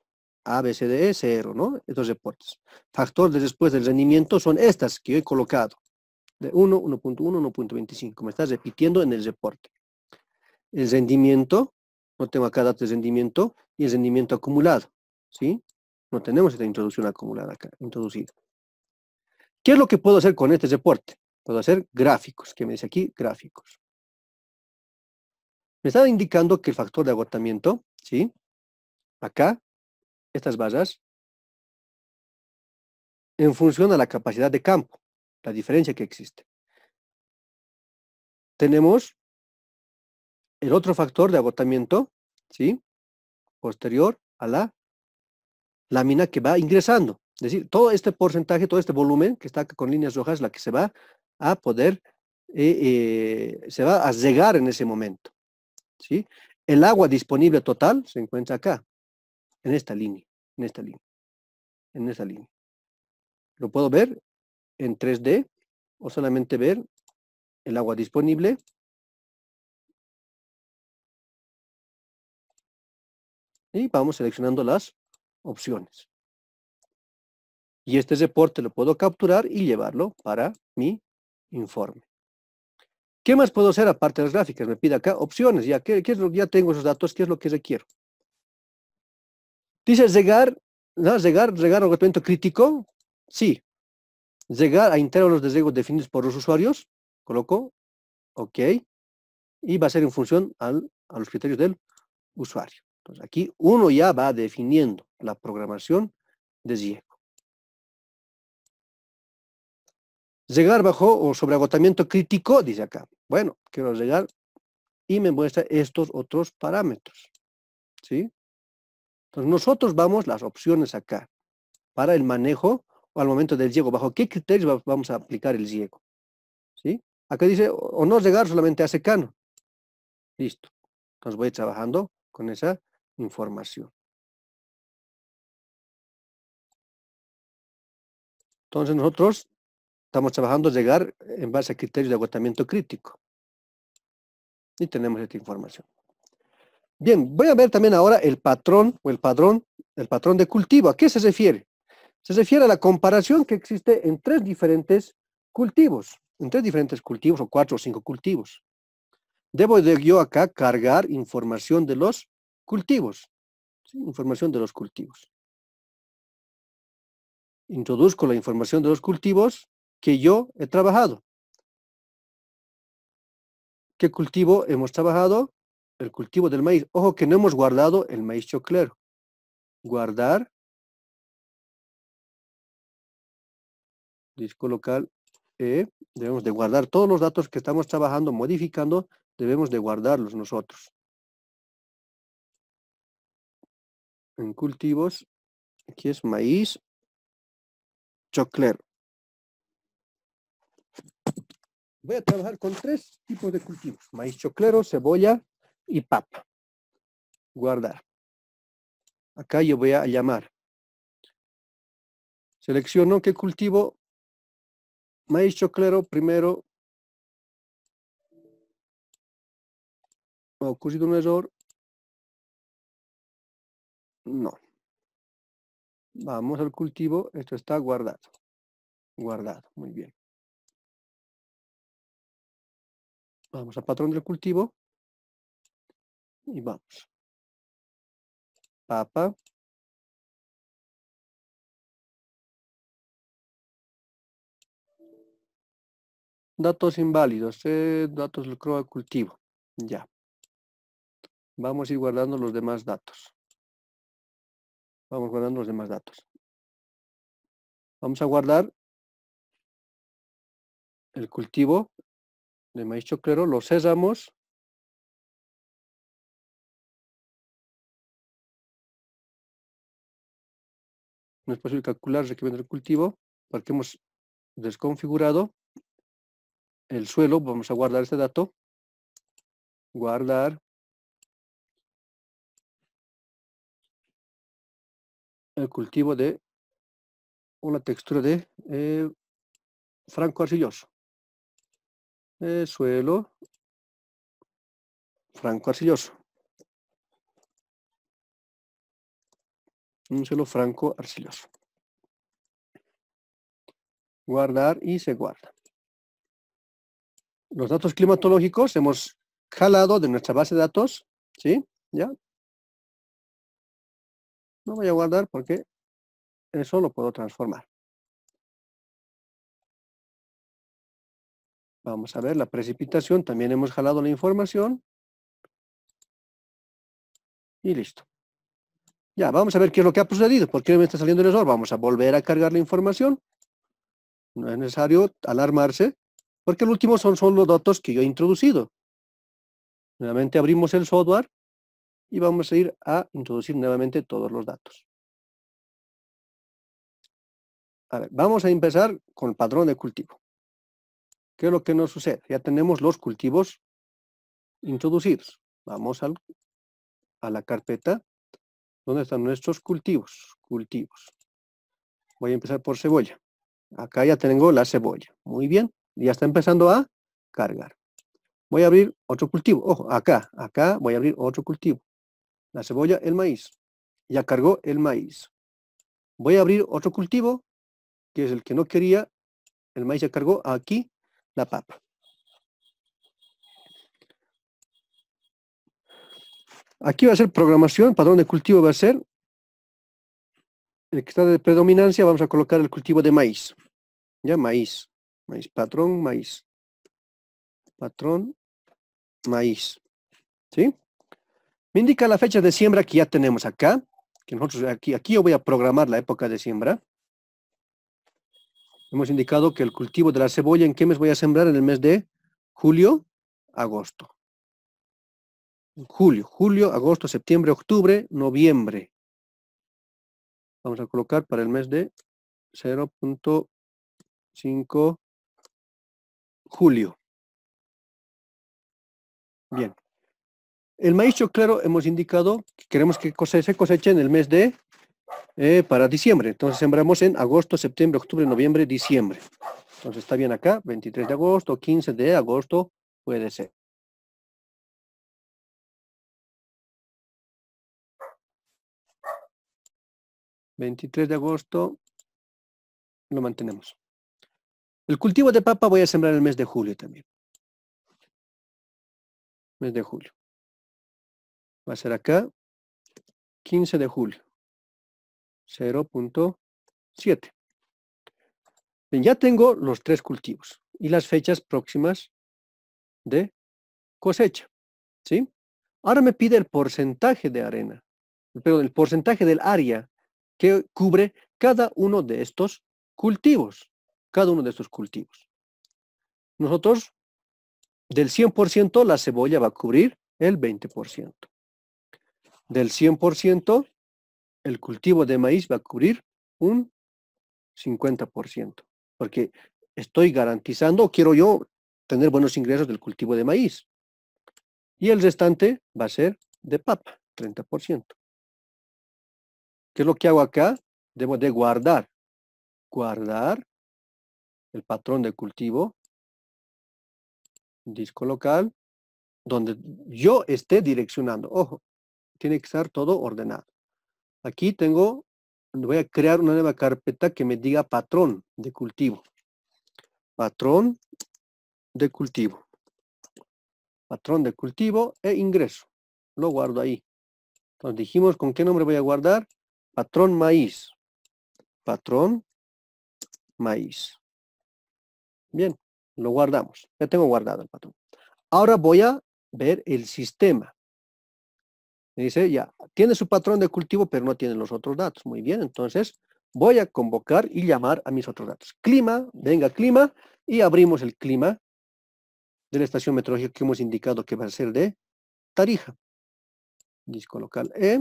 E, cero, ¿no? Estos reportes. Factores de después del rendimiento son estas que he colocado de 1, 1.1, 1.25. Me estás repitiendo en el reporte. El rendimiento, no tengo acá datos de rendimiento, y el rendimiento acumulado. ¿sí? No tenemos esta introducción acumulada acá, introducida. ¿Qué es lo que puedo hacer con este reporte? Puedo hacer gráficos, ¿Qué me dice aquí gráficos. Me estaba indicando que el factor de agotamiento, ¿sí? Acá, estas barras, en función a la capacidad de campo la diferencia que existe. Tenemos el otro factor de agotamiento, ¿sí? Posterior a la lámina que va ingresando. Es decir, todo este porcentaje, todo este volumen que está con líneas rojas, la que se va a poder, eh, eh, se va a llegar en ese momento. ¿sí? El agua disponible total se encuentra acá, en esta línea, en esta línea, en esta línea. Lo puedo ver en 3D o solamente ver el agua disponible. Y vamos seleccionando las opciones. Y este reporte lo puedo capturar y llevarlo para mi informe. ¿Qué más puedo hacer aparte de las gráficas? Me pide acá opciones. Ya, ¿qué, es lo, ya tengo esos datos, ¿qué es lo que requiero? Dice llegar ¿no? llegar regar un crítico. Sí, llegar a intervalos de riesgo definidos por los usuarios, coloco OK, y va a ser en función a los criterios del usuario. Entonces aquí uno ya va definiendo la programación de riesgo. Llegar bajo o sobre agotamiento crítico, dice acá. Bueno, quiero llegar y me muestra estos otros parámetros. ¿Sí? Entonces nosotros vamos las opciones acá para el manejo o al momento del riego, bajo qué criterios vamos a aplicar el ciego. ¿Sí? Acá dice, o no llegar solamente a secano. Listo. Entonces voy trabajando con esa información. Entonces nosotros estamos trabajando llegar en base a criterios de agotamiento crítico. Y tenemos esta información. Bien, voy a ver también ahora el patrón o el padrón, el patrón de cultivo. ¿A qué se refiere? se refiere a la comparación que existe en tres diferentes cultivos, en tres diferentes cultivos o cuatro o cinco cultivos. Debo de yo acá cargar información de los cultivos, información de los cultivos. Introduzco la información de los cultivos que yo he trabajado. ¿Qué cultivo hemos trabajado? El cultivo del maíz. Ojo que no hemos guardado el maíz choclero. Guardar disco local, eh, debemos de guardar todos los datos que estamos trabajando, modificando, debemos de guardarlos nosotros. En cultivos, aquí es maíz, choclero. Voy a trabajar con tres tipos de cultivos, maíz choclero, cebolla y papa. Guardar. Acá yo voy a llamar. Selecciono qué cultivo dicho claro primero ha ocurrido un error. No. Vamos al cultivo. Esto está guardado. Guardado. Muy bien. Vamos al patrón del cultivo. Y vamos. Papa. Datos inválidos, eh, datos Croa cultivo. Ya. Vamos a ir guardando los demás datos. Vamos guardando los demás datos. Vamos a guardar el cultivo de maíz choclero, los sésamos, no es posible calcular el requerimiento del cultivo porque hemos desconfigurado el suelo, vamos a guardar este dato, guardar el cultivo de una textura de eh, franco arcilloso. El suelo franco arcilloso. Un suelo franco arcilloso. Guardar y se guarda los datos climatológicos hemos jalado de nuestra base de datos, ¿sí? ¿Ya? No voy a guardar porque eso lo puedo transformar. Vamos a ver la precipitación, también hemos jalado la información. Y listo. Ya, vamos a ver qué es lo que ha sucedido. ¿Por qué me está saliendo el error? Vamos a volver a cargar la información. No es necesario alarmarse. Porque el último son, son los datos que yo he introducido. Nuevamente abrimos el software y vamos a ir a introducir nuevamente todos los datos. A ver, vamos a empezar con el padrón de cultivo. ¿Qué es lo que nos sucede? Ya tenemos los cultivos introducidos. Vamos a la carpeta donde están nuestros cultivos. Cultivos. Voy a empezar por cebolla. Acá ya tengo la cebolla. Muy bien ya está empezando a cargar. Voy a abrir otro cultivo. Ojo, acá, acá voy a abrir otro cultivo. La cebolla, el maíz. Ya cargó el maíz. Voy a abrir otro cultivo, que es el que no quería. El maíz ya cargó aquí la papa. Aquí va a ser programación, padrón de cultivo va a ser el que está de predominancia, vamos a colocar el cultivo de maíz. Ya, maíz. Maíz, patrón, maíz. Patrón, maíz. ¿Sí? Me indica la fecha de siembra que ya tenemos acá. Que nosotros aquí, aquí yo voy a programar la época de siembra. Hemos indicado que el cultivo de la cebolla, ¿en qué mes voy a sembrar? En el mes de julio, agosto. Julio, julio, agosto, septiembre, octubre, noviembre. Vamos a colocar para el mes de 0.5 julio. Ah. Bien. El maíz claro, hemos indicado que queremos que se coseche en el mes de, eh, para diciembre. Entonces sembramos en agosto, septiembre, octubre, noviembre, diciembre. Entonces está bien acá, 23 de agosto, 15 de agosto, puede ser. ¿23 de agosto lo mantenemos. El cultivo de papa voy a sembrar el mes de julio también. Mes de julio. Va a ser acá, 15 de julio. 0.7. Ya tengo los tres cultivos y las fechas próximas de cosecha. ¿sí? Ahora me pide el porcentaje de arena, pero el porcentaje del área que cubre cada uno de estos cultivos cada uno de estos cultivos. Nosotros, del 100%, la cebolla va a cubrir el 20%. Del 100%, el cultivo de maíz va a cubrir un 50%, porque estoy garantizando, quiero yo tener buenos ingresos del cultivo de maíz. Y el restante va a ser de papa, 30%. ¿Qué es lo que hago acá? Debo de guardar. Guardar el patrón de cultivo, disco local, donde yo esté direccionando. Ojo, tiene que estar todo ordenado. Aquí tengo, voy a crear una nueva carpeta que me diga patrón de cultivo. Patrón de cultivo. Patrón de cultivo e ingreso. Lo guardo ahí. Entonces dijimos con qué nombre voy a guardar. Patrón maíz. Patrón maíz. Bien, lo guardamos. Ya tengo guardado el patrón. Ahora voy a ver el sistema. Me dice, ya, tiene su patrón de cultivo, pero no tiene los otros datos. Muy bien, entonces voy a convocar y llamar a mis otros datos. Clima, venga clima, y abrimos el clima de la estación meteorológica que hemos indicado que va a ser de Tarija. Disco local E,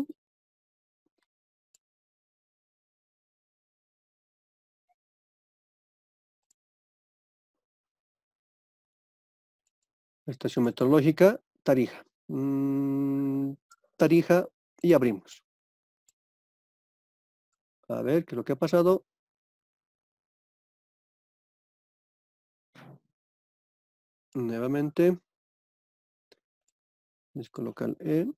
Estación meteorológica, Tarija. Mm, tarija y abrimos. A ver qué es lo que ha pasado. Nuevamente. Descolocar en.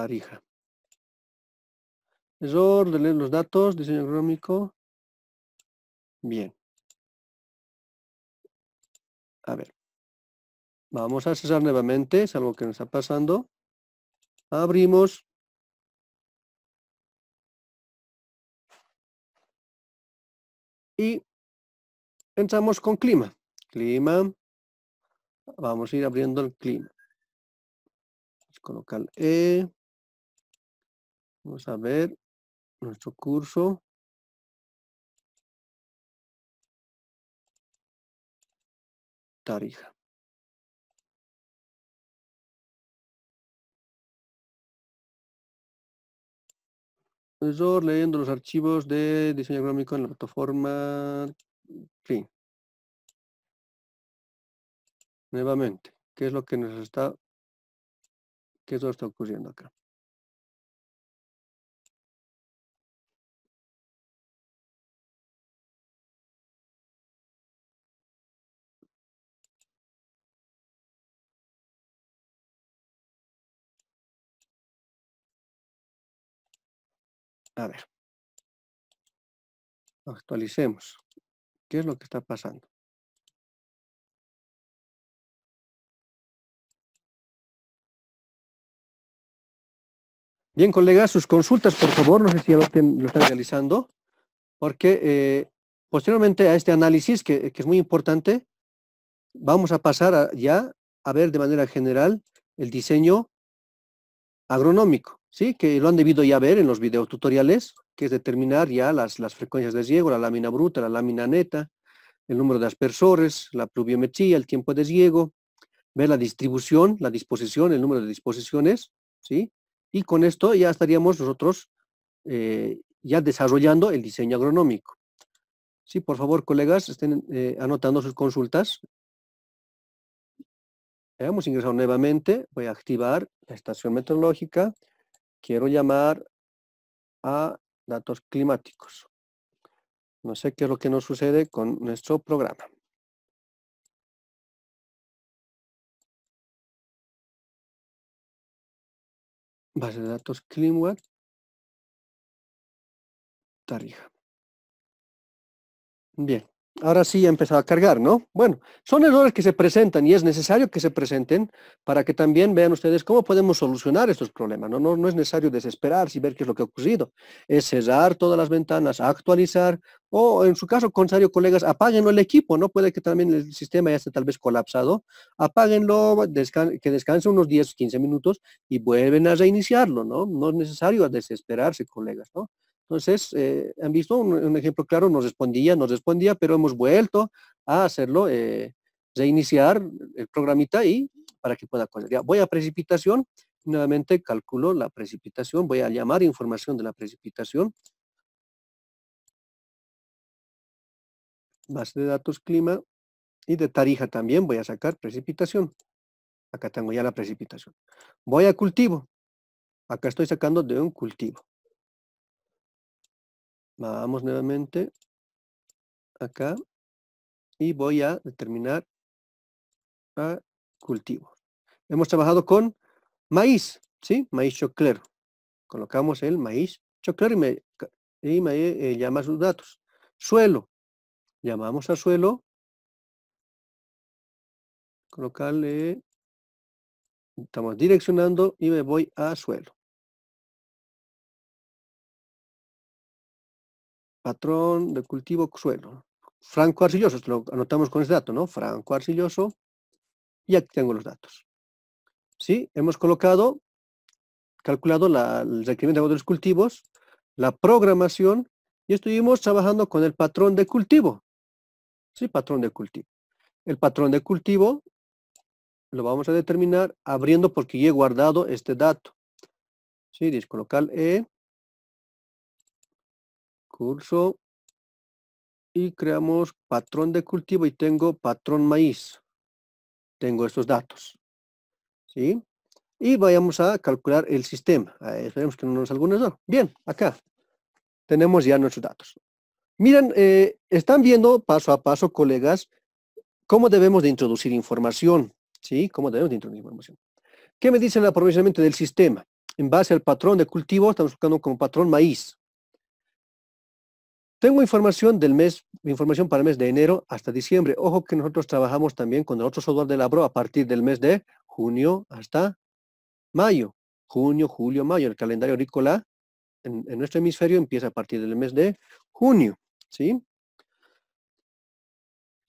Arija. Error de los datos, diseño agronómico. Bien. A ver. Vamos a cesar nuevamente, es algo que nos está pasando. Abrimos. Y entramos con clima. Clima. Vamos a ir abriendo el clima. colocar E. Vamos a ver nuestro curso. Tarija. Pues yo leyendo los archivos de diseño económico en la plataforma fin Nuevamente, ¿qué es lo que nos está, qué es lo que está ocurriendo acá? A ver. Actualicemos. ¿Qué es lo que está pasando? Bien, colegas, sus consultas, por favor, no sé si lo, están realizando, porque eh, posteriormente a este análisis, que, es muy importante, vamos a pasar ya a ver de manera general el diseño agronómico. ¿sí? que lo han debido ya ver en los videotutoriales, que es determinar ya las, frecuencias de riego, la lámina bruta, la lámina neta, el número de aspersores, la pluviometría, el tiempo de riego, ver la distribución, la disposición, el número de disposiciones, ¿sí? y con esto ya estaríamos nosotros eh, ya desarrollando el diseño agronómico. Sí, por favor, colegas, estén eh, anotando sus consultas. Vamos ingresado nuevamente, voy a activar la estación meteorológica quiero llamar a datos climáticos. No sé qué es lo que nos sucede con nuestro programa. Base de datos CleanWeb. Tarija. Bien. Ahora sí ha empezado a cargar, ¿no? Bueno, son errores que se presentan y es necesario que se presenten para que también vean ustedes cómo podemos solucionar estos problemas. No, no, es necesario desesperarse y ver qué es lo que ha ocurrido. Es cerrar todas las ventanas, actualizar o, en su caso, contrario, colegas, apáguenlo el equipo, ¿no? Puede que también el sistema ya esté tal vez colapsado. Apáguenlo, que descanse unos 10 o 15 minutos y vuelven a reiniciarlo, ¿no? No es necesario desesperarse, colegas, ¿no? Entonces, eh, han visto un, ejemplo claro, nos respondía, nos respondía, pero hemos vuelto a hacerlo, a eh, reiniciar el programita y para que pueda correr. voy a precipitación, nuevamente calculo la precipitación, voy a llamar información de la precipitación. Base de datos clima y de Tarija también voy a sacar precipitación. Acá tengo ya la precipitación. Voy a cultivo. Acá estoy sacando de un cultivo. Vamos nuevamente acá y voy a determinar a cultivo. Hemos trabajado con maíz, ¿sí? Maíz choclero. Colocamos el maíz choclero y me, eh, llama sus datos. Suelo. Llamamos a suelo. Colocarle. Estamos direccionando y me voy a suelo. patrón de cultivo suelo. Franco arcilloso, lo anotamos con ese dato, ¿no? Franco arcilloso. Y aquí tengo los datos. Sí, hemos colocado, calculado el requerimiento de los cultivos, la programación y estuvimos trabajando con el patrón de cultivo. Sí, patrón de cultivo. El patrón de cultivo lo vamos a determinar abriendo porque ya he guardado este dato. Sí, disco local E, curso y creamos patrón de cultivo y tengo patrón maíz. Tengo estos datos. ¿Sí? Y vayamos a calcular el sistema. Ah, esperemos que no nos algunos error Bien, acá tenemos ya nuestros datos. Miren, eh, están viendo paso a paso, colegas, cómo debemos de introducir información. ¿Sí? Cómo debemos de introducir información. ¿Qué me dicen el aprovechamiento del sistema? En base al patrón de cultivo, estamos buscando como patrón maíz. Tengo información del mes, información para el mes de enero hasta diciembre. Ojo que nosotros trabajamos también con el otro software de Labro a partir del mes de junio hasta mayo. Junio, julio, mayo. El calendario agrícola en, nuestro hemisferio empieza a partir del mes de junio. ¿sí?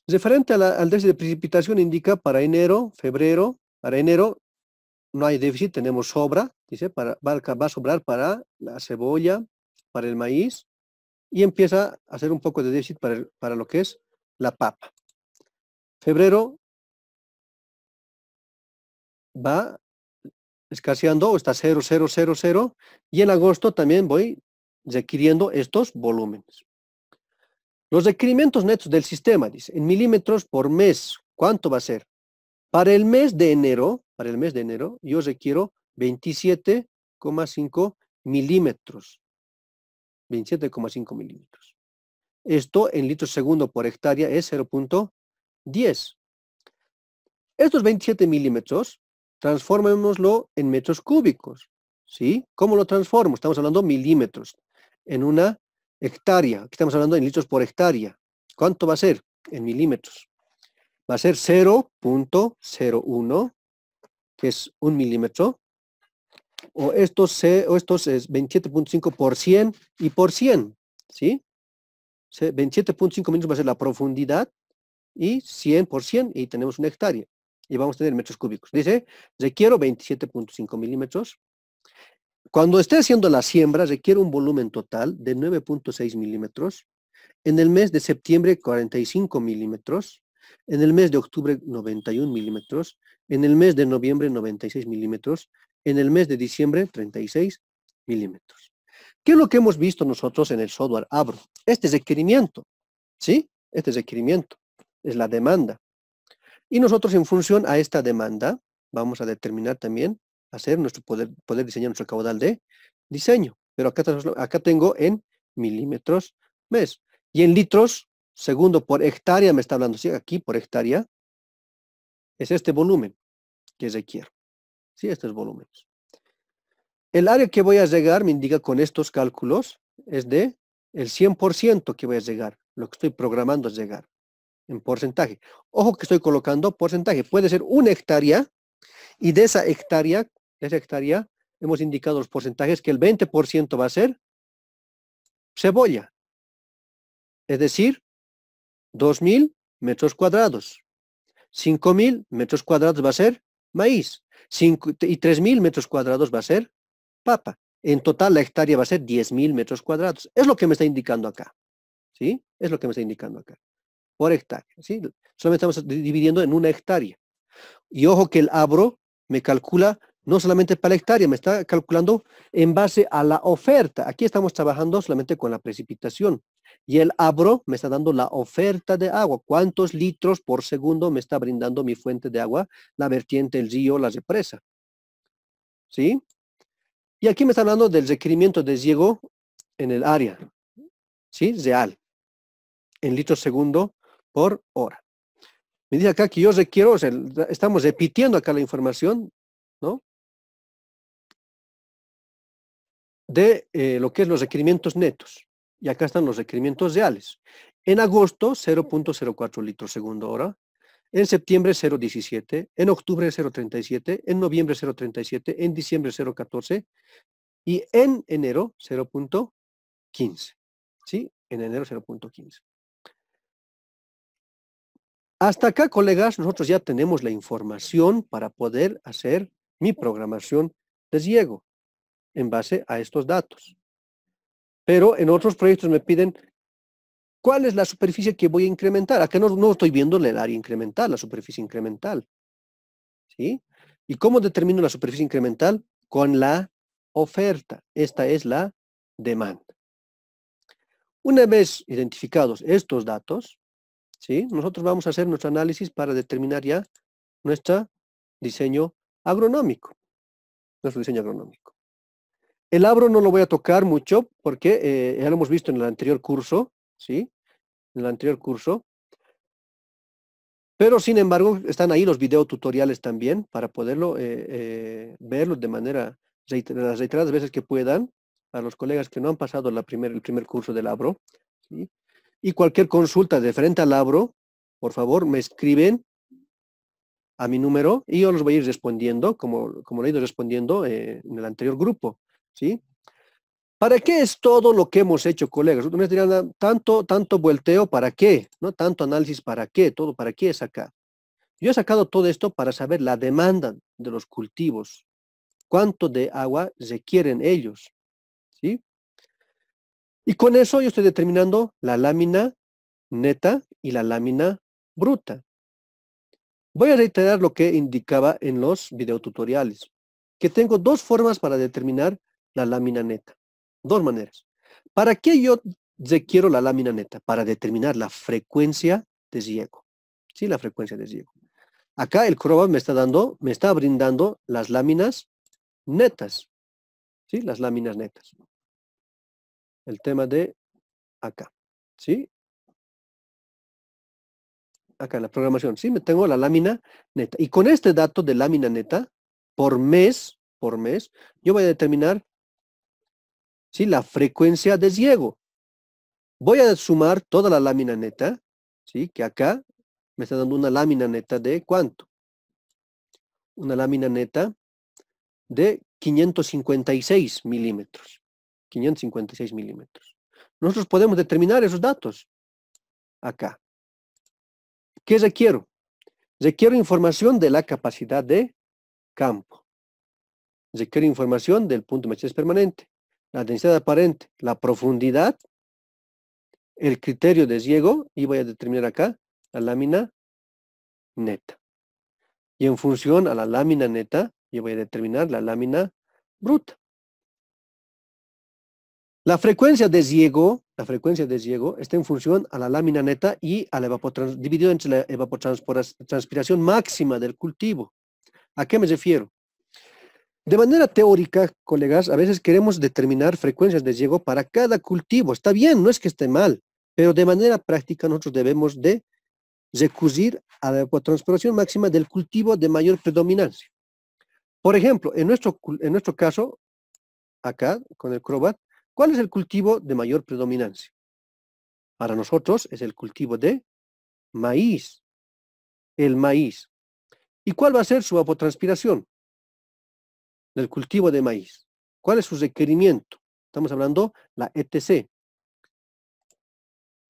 Referente al déficit de precipitación indica para enero, febrero, para enero no hay déficit, tenemos sobra, dice, para, va a sobrar para la cebolla, para el maíz, y empieza a hacer un poco de déficit para, lo que es la papa. Febrero va escaseando o está 0, 0, 0, 0 y en agosto también voy requiriendo estos volúmenes. Los requerimientos netos del sistema, dice, en milímetros por mes, ¿cuánto va a ser? Para el mes de enero, para el mes de enero, yo requiero 27,5 milímetros. 27,5 milímetros. Esto en litros segundo por hectárea es 0.10. Estos 27 milímetros, transformémoslo en metros cúbicos. ¿Sí? ¿Cómo lo transformo? Estamos hablando milímetros en una hectárea. Aquí estamos hablando en litros por hectárea. ¿Cuánto va a ser en milímetros? Va a ser 0.01, que es un milímetro, o estos, o estos es 27.5 por 100 y por 100, ¿sí? 27.5 milímetros va a ser la profundidad y 100 por 100 y tenemos una hectárea y vamos a tener metros cúbicos. Dice, requiero 27.5 milímetros. Cuando esté haciendo la siembra, requiere un volumen total de 9.6 milímetros. En el mes de septiembre, 45 milímetros. En el mes de octubre, 91 milímetros. En el mes de noviembre, 96 milímetros en el mes de diciembre 36 milímetros. ¿Qué es lo que hemos visto nosotros en el software Abro? Este es requerimiento, ¿sí? Este es requerimiento es la demanda. Y nosotros en función a esta demanda vamos a determinar también, hacer nuestro poder, poder diseñar nuestro caudal de diseño. Pero acá, acá tengo en milímetros mes. Y en litros, segundo por hectárea me está hablando, ¿sí? Aquí por hectárea es este volumen que requiero. ¿sí? Estos volúmenes. El área que voy a llegar, me indica con estos cálculos, es de el 100% que voy a llegar, lo que estoy programando es llegar en porcentaje. Ojo que estoy colocando porcentaje, puede ser una hectárea y de esa hectárea, de esa hectárea hemos indicado los porcentajes que el 20% va a ser cebolla, es decir, 2.000 metros cuadrados. 5.000 metros cuadrados va a ser maíz y 3.000 metros cuadrados va a ser papa. En total la hectárea va a ser 10.000 metros cuadrados. Es lo que me está indicando acá. ¿Sí? Es lo que me está indicando acá. Por hectárea. ¿sí? Solamente estamos dividiendo en una hectárea. Y ojo que el abro me calcula no solamente para la hectárea, me está calculando en base a la oferta. Aquí estamos trabajando solamente con la precipitación. Y el abro me está dando la oferta de agua. ¿Cuántos litros por segundo me está brindando mi fuente de agua? La vertiente, el río, la represa. ¿Sí? Y aquí me está hablando del requerimiento de riego en el área. ¿Sí? Real. En litros segundo por hora. Me dice acá que yo requiero, estamos repitiendo acá la información, ¿no? De eh, lo que es los requerimientos netos. Y acá están los requerimientos reales. En agosto, 0.04 litros segundo hora. En septiembre, 0.17. En octubre, 0.37. En noviembre, 0.37. En diciembre, 0.14. Y en enero, 0.15. ¿Sí? En enero, 0.15. Hasta acá, colegas, nosotros ya tenemos la información para poder hacer mi programación de Diego en base a estos datos. Pero en otros proyectos me piden cuál es la superficie que voy a incrementar. Acá no, no estoy viendo el área incremental, la superficie incremental. ¿Sí? ¿Y cómo determino la superficie incremental? Con la oferta. Esta es la demanda. Una vez identificados estos datos, ¿sí? nosotros vamos a hacer nuestro análisis para determinar ya nuestro diseño agronómico. Nuestro diseño agronómico. El abro no lo voy a tocar mucho porque eh, ya lo hemos visto en el anterior curso, ¿sí? En el anterior curso. Pero sin embargo, están ahí los videotutoriales también para poderlo eh, eh, verlos de manera, las reiteradas veces que puedan, a los colegas que no han pasado el primer curso del abro. Y cualquier consulta de frente al abro, por favor, me escriben a mi número y yo los voy a ir respondiendo, como, como lo he ido respondiendo en el anterior grupo. ¿sí? ¿Para qué es todo lo que hemos hecho, colegas? Ustedes dirán, tanto, tanto volteo, ¿para qué? ¿No? Tanto análisis, ¿para qué? Todo, ¿para qué es acá? Yo he sacado todo esto para saber la demanda de los cultivos, cuánto de agua requieren ellos, ¿sí? Y con eso yo estoy determinando la lámina neta y la lámina bruta. Voy a reiterar lo que indicaba en los videotutoriales, que tengo dos formas para determinar la lámina neta. Dos maneras. ¿Para qué yo requiero la lámina neta? Para determinar la frecuencia de Diego. Sí, la frecuencia de Diego. Acá el croma me está dando, me está brindando las láminas netas. ¿Sí? Las láminas netas. El tema de acá. ¿Sí? Acá en la programación. Sí, me tengo la lámina neta. Y con este dato de lámina neta, por mes, por mes, yo voy a determinar la frecuencia de ciego. Voy a sumar toda la lámina neta, ¿sí? que acá me está dando una lámina neta de cuánto? Una lámina neta de 556 milímetros. 556 milímetros. Nosotros podemos determinar esos datos acá. ¿Qué requiero? Requiero información de la capacidad de campo. Requiero información del punto de es permanente la densidad aparente, la profundidad, el criterio de ciego, y voy a determinar acá la lámina neta. Y en función a la lámina neta, yo voy a determinar la lámina bruta. La frecuencia de ciego, la frecuencia de ciego está en función a la lámina neta y a la dividido entre la evapotranspiración máxima del cultivo. ¿A qué me refiero? De manera teórica, colegas, a veces queremos determinar frecuencias de llego para cada cultivo. Está bien, no es que esté mal, pero de manera práctica nosotros debemos de recurrir a la evapotranspiración máxima del cultivo de mayor predominancia. Por ejemplo, en nuestro, en nuestro caso, acá con el crobat, ¿cuál es el cultivo de mayor predominancia? Para nosotros es el cultivo de maíz, el maíz. ¿Y cuál va a ser su apotranspiración? del cultivo de maíz. ¿Cuál es su requerimiento? Estamos hablando la ETC.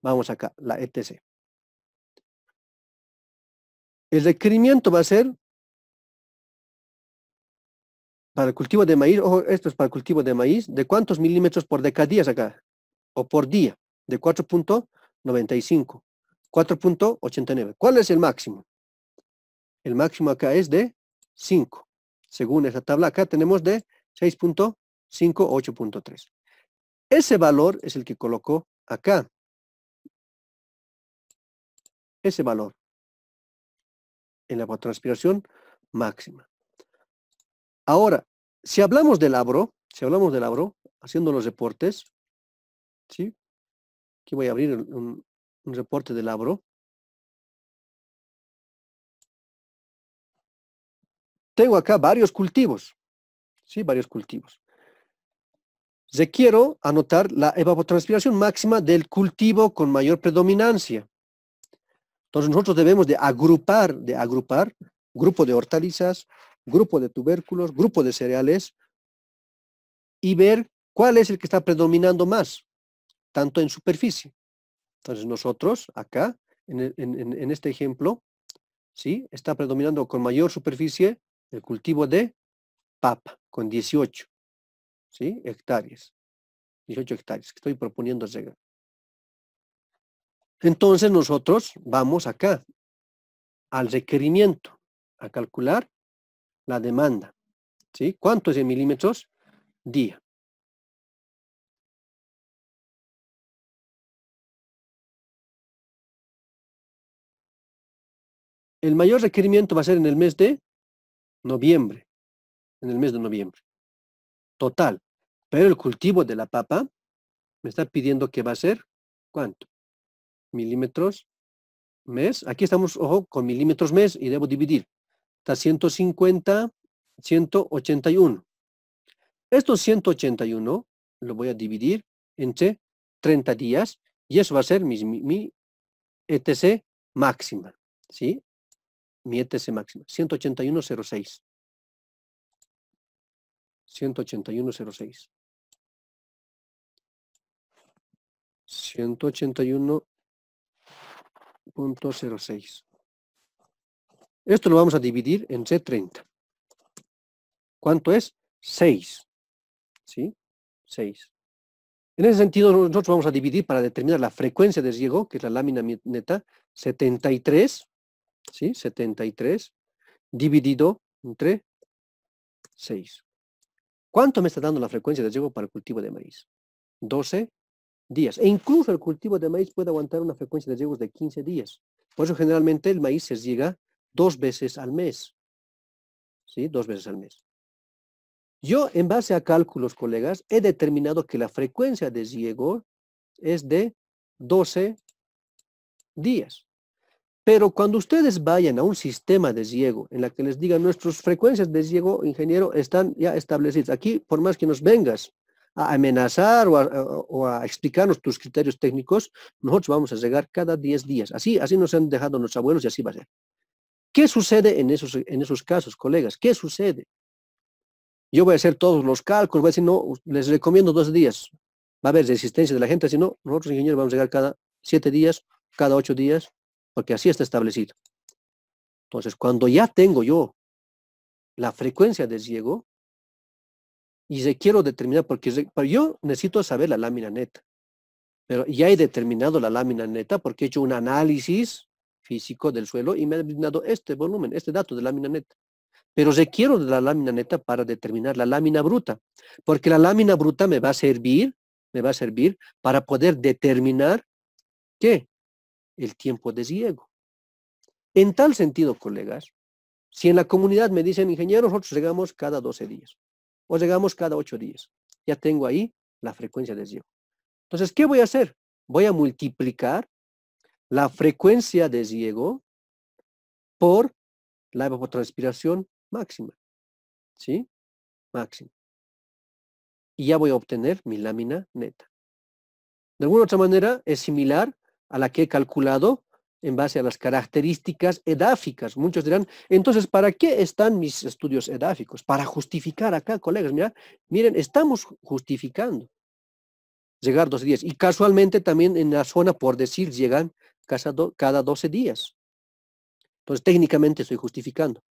Vamos acá, la ETC. El requerimiento va a ser para el cultivo de maíz, ojo, esto es para el cultivo de maíz, ¿de cuántos milímetros por decadías acá? O por día, de 4.95, 4.89. ¿Cuál es el máximo? El máximo acá es de 5 según esa tabla. Acá tenemos de 6.5 8.3. Ese valor es el que colocó acá. Ese valor en la transpiración máxima. Ahora, si hablamos del abro, si hablamos del abro, haciendo los reportes, ¿sí? Aquí voy a abrir un, un reporte del abro. Tengo acá varios cultivos, ¿sí? Varios cultivos. quiero anotar la evapotranspiración máxima del cultivo con mayor predominancia. Entonces nosotros debemos de agrupar, de agrupar, grupo de hortalizas, grupo de tubérculos, grupo de cereales, y ver cuál es el que está predominando más, tanto en superficie. Entonces nosotros acá, en, en este ejemplo, ¿sí? está predominando con mayor superficie el cultivo de papa con 18 hectáreas. 18 hectáreas que estoy proponiendo llegar. Entonces nosotros vamos acá al requerimiento a calcular la demanda. ¿sí? ¿Cuánto es en milímetros? Día. El mayor requerimiento va a ser en el mes de noviembre, en el mes de noviembre. Total. Pero el cultivo de la papa me está pidiendo que va a ser, ¿cuánto? Milímetros, mes. Aquí estamos, ojo, con milímetros mes y debo dividir. Está 150, 181. Estos 181 lo voy a dividir entre 30 días y eso va a ser mi, mi ETC máxima. ¿sí? Mietese máxima. 181.06. 181.06. 181.06. Esto lo vamos a dividir en C30. ¿Cuánto es? 6. ¿Sí? 6. En ese sentido, nosotros vamos a dividir para determinar la frecuencia de riego, que es la lámina neta, 73 ¿sí? 73 dividido entre 6. ¿Cuánto me está dando la frecuencia de riego para el cultivo de maíz? 12 días. E incluso el cultivo de maíz puede aguantar una frecuencia de riego de 15 días. Por eso generalmente el maíz se llega dos veces al mes. ¿Sí? Dos veces al mes. Yo, en base a cálculos, colegas, he determinado que la frecuencia de riego es de 12 días. Pero cuando ustedes vayan a un sistema de ciego en la que les digan nuestras frecuencias de ciego, ingeniero, están ya establecidas. Aquí, por más que nos vengas a amenazar o a, explicarnos tus criterios técnicos, nosotros vamos a llegar cada 10 días. Así, así nos han dejado nuestros abuelos y así va a ser. ¿Qué sucede en esos, en esos casos, colegas? ¿Qué sucede? Yo voy a hacer todos los cálculos, voy a decir, no, les recomiendo dos días. Va a haber resistencia de la gente, si no, nosotros ingenieros vamos a llegar cada siete días, cada ocho días, porque así está establecido. Entonces, cuando ya tengo yo la frecuencia de ciego y se quiero determinar, porque yo necesito saber la lámina neta, pero ya he determinado la lámina neta porque he hecho un análisis físico del suelo y me ha brindado este volumen, este dato de lámina neta. Pero quiero de la lámina neta para determinar la lámina bruta, porque la lámina bruta me va a servir, me va a servir para poder determinar qué? el tiempo de ciego. En tal sentido, colegas, si en la comunidad me dicen, ingeniero, nosotros llegamos cada 12 días o llegamos cada 8 días, ya tengo ahí la frecuencia de ciego. Entonces, ¿qué voy a hacer? Voy a multiplicar la frecuencia de ciego por la evapotranspiración máxima. ¿Sí? Máxima. Y ya voy a obtener mi lámina neta. De alguna otra manera, es similar a la que he calculado en base a las características edáficas. Muchos dirán, entonces, ¿para qué están mis estudios edáficos? Para justificar acá, colegas, mira miren, estamos justificando llegar 12 días. Y casualmente también en la zona, por decir, llegan cada 12 días. Entonces, técnicamente estoy justificando.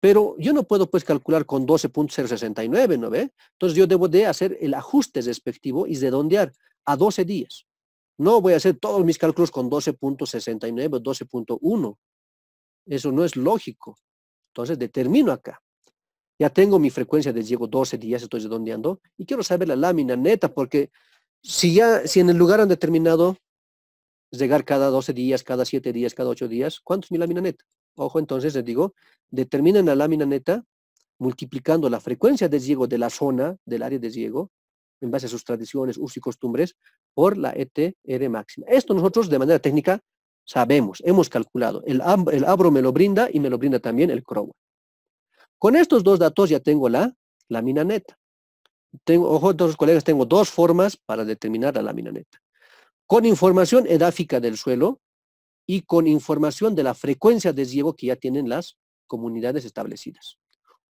Pero yo no puedo pues calcular con 12.069, ¿no ve? Entonces yo debo de hacer el ajuste respectivo y redondear a 12 días. No voy a hacer todos mis cálculos con 12.69, 12.1. Eso no es lógico. Entonces determino acá. Ya tengo mi frecuencia de llego 12 días, estoy redondeando, y quiero saber la lámina neta, porque si ya, si en el lugar han determinado llegar cada 12 días, cada 7 días, cada 8 días, ¿cuánto es mi lámina neta? Ojo, entonces les digo, determinen la lámina neta multiplicando la frecuencia de llego de la zona, del área de llego, en base a sus tradiciones, usos y costumbres, por la ETR e máxima. Esto nosotros de manera técnica sabemos, hemos calculado. El, abro me lo brinda y me lo brinda también el crow Con estos dos datos ya tengo la lámina neta. Tengo, ojo, los colegas, tengo dos formas para determinar la lámina neta. Con información edáfica del suelo y con información de la frecuencia de llevo que ya tienen las comunidades establecidas.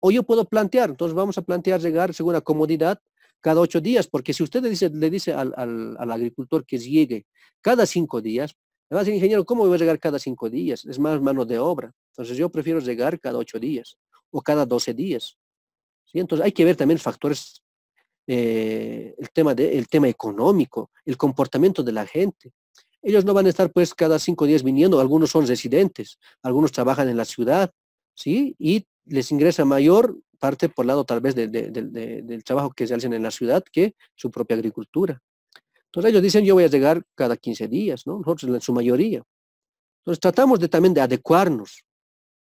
O yo puedo plantear, entonces vamos a plantear llegar según la comodidad cada ocho días, porque si usted le dice, le dice al, al, agricultor que llegue cada cinco días, le va a decir, ingeniero, ¿cómo voy a llegar cada cinco días? Es más mano de obra. Entonces yo prefiero llegar cada ocho días o cada doce días. Entonces hay que ver también factores, eh, el, tema el tema económico, el comportamiento de la gente. Ellos no van a estar pues cada cinco días viniendo, algunos son residentes, algunos trabajan en la ciudad, ¿sí? Y les ingresa mayor parte por lado tal vez del trabajo que se hacen en la ciudad que su propia agricultura. Entonces ellos dicen, yo voy a llegar cada 15 días, ¿no? Nosotros en su mayoría. Entonces tratamos de, también de adecuarnos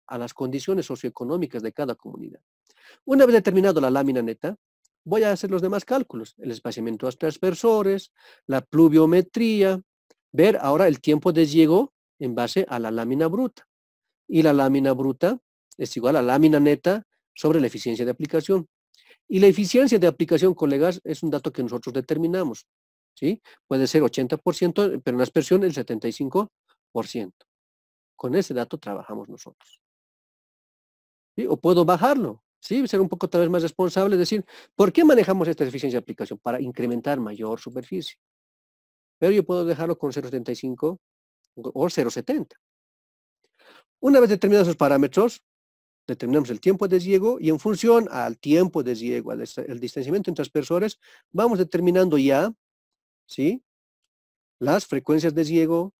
a las condiciones socioeconómicas de cada comunidad. Una vez determinado la lámina neta, voy a hacer los demás cálculos, el espaciamiento a transversores, la pluviometría, ver ahora el tiempo de llego en base a la lámina bruta. Y la lámina bruta es igual a la lámina neta sobre la eficiencia de aplicación. Y la eficiencia de aplicación, colegas, es un dato que nosotros determinamos. ¿sí? Puede ser 80%, pero en la aspersión el 75%. Con ese dato trabajamos nosotros. ¿Sí? O puedo bajarlo, ¿sí? ser un poco tal vez más responsable, decir, ¿por qué manejamos esta eficiencia de aplicación? Para incrementar mayor superficie. Pero yo puedo dejarlo con 0.75 o 0.70. Una vez determinados los parámetros, determinamos el tiempo de diego y en función al tiempo de diego al el distanciamiento entre aspersores, vamos determinando ya, ¿sí? Las frecuencias de diego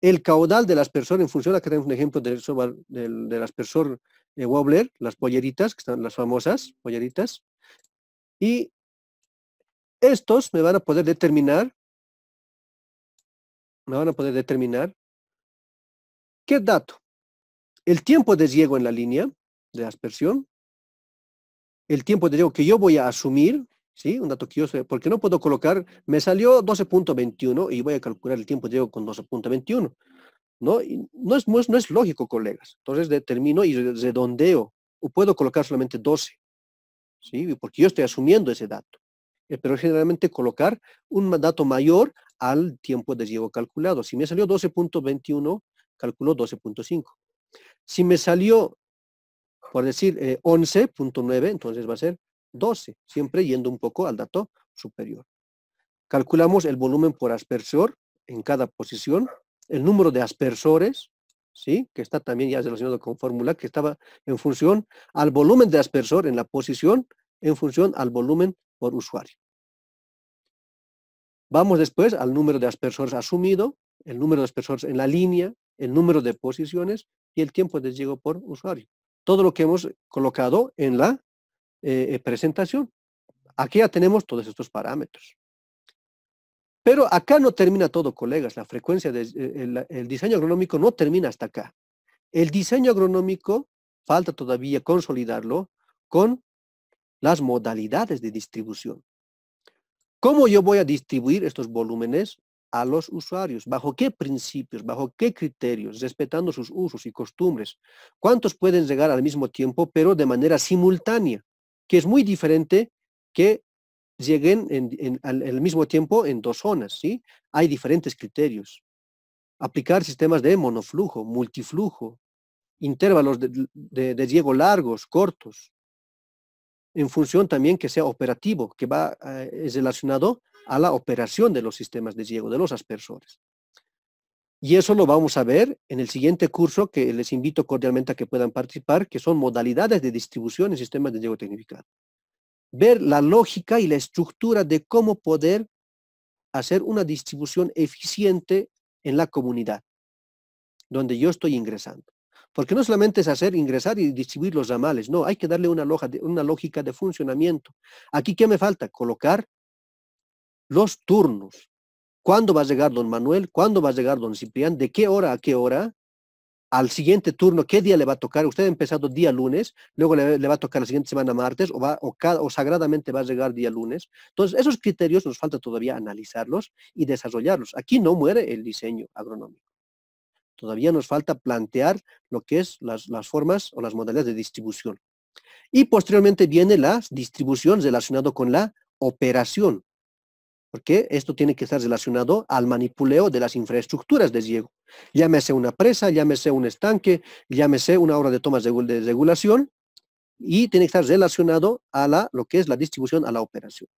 el caudal de las aspersor en función, acá tenemos un ejemplo del, del, aspersor de eh, Wobbler, las polleritas, que están las famosas polleritas, y estos me van a poder determinar, me van a poder determinar qué dato el tiempo de riego en la línea de aspersión, el tiempo de riego que yo voy a asumir, ¿sí? Un dato que yo sé, porque no puedo colocar, me salió 12.21 y voy a calcular el tiempo de riego con 12.21. ¿No? no, es, no, es, lógico, colegas. Entonces determino y redondeo. O puedo colocar solamente 12. ¿sí? Porque yo estoy asumiendo ese dato. Eh, pero generalmente colocar un dato mayor al tiempo de riego calculado. Si me salió 12.21, calculo 12.5. Si me salió, por decir, 11.9, eh, entonces va a ser 12, siempre yendo un poco al dato superior. Calculamos el volumen por aspersor en cada posición, el número de aspersores, ¿sí? que está también ya relacionado con fórmula, que estaba en función al volumen de aspersor en la posición, en función al volumen por usuario. Vamos después al número de aspersores asumido, el número de aspersores en la línea, el número de posiciones y el tiempo de llego por usuario. Todo lo que hemos colocado en la eh, eh, presentación. Aquí ya tenemos todos estos parámetros. Pero acá no termina todo, colegas. La frecuencia, de, eh, el diseño agronómico no termina hasta acá. El diseño agronómico falta todavía consolidarlo con las modalidades de distribución. ¿Cómo yo voy a distribuir estos volúmenes a los usuarios, bajo qué principios, bajo qué criterios, respetando sus usos y costumbres, cuántos pueden llegar al mismo tiempo, pero de manera simultánea, que es muy diferente que lleguen en, el al, mismo tiempo en dos zonas. ¿sí? Hay diferentes criterios. Aplicar sistemas de monoflujo, multiflujo, intervalos de, de, llego largos, cortos, en función también que sea operativo, que va eh, es relacionado a la operación de los sistemas de riego, de los aspersores. Y eso lo vamos a ver en el siguiente curso que les invito cordialmente a que puedan participar, que son modalidades de distribución en sistemas de riego tecnificado. Ver la lógica y la estructura de cómo poder hacer una distribución eficiente en la comunidad donde yo estoy ingresando. Porque no solamente es hacer ingresar y distribuir los ramales, no, hay que darle una, una lógica de funcionamiento. Aquí, ¿qué me falta? Colocar los turnos. ¿Cuándo va a llegar don Manuel? ¿Cuándo va a llegar don Ciprián? ¿De qué hora a qué hora? Al siguiente turno, ¿qué día le va a tocar? Usted ha empezado día lunes, luego le, va a tocar la siguiente semana martes o, va, o, sagradamente va a llegar día lunes. Entonces, esos criterios nos falta todavía analizarlos y desarrollarlos. Aquí no muere el diseño agronómico. Todavía nos falta plantear lo que es las, formas o las modalidades de distribución. Y posteriormente viene la distribución relacionado con la operación porque esto tiene que estar relacionado al manipuleo de las infraestructuras de riego. Llámese una presa, llámese un estanque, llámese una obra de tomas de regulación, y tiene que estar relacionado a la, lo que es la distribución a la operación.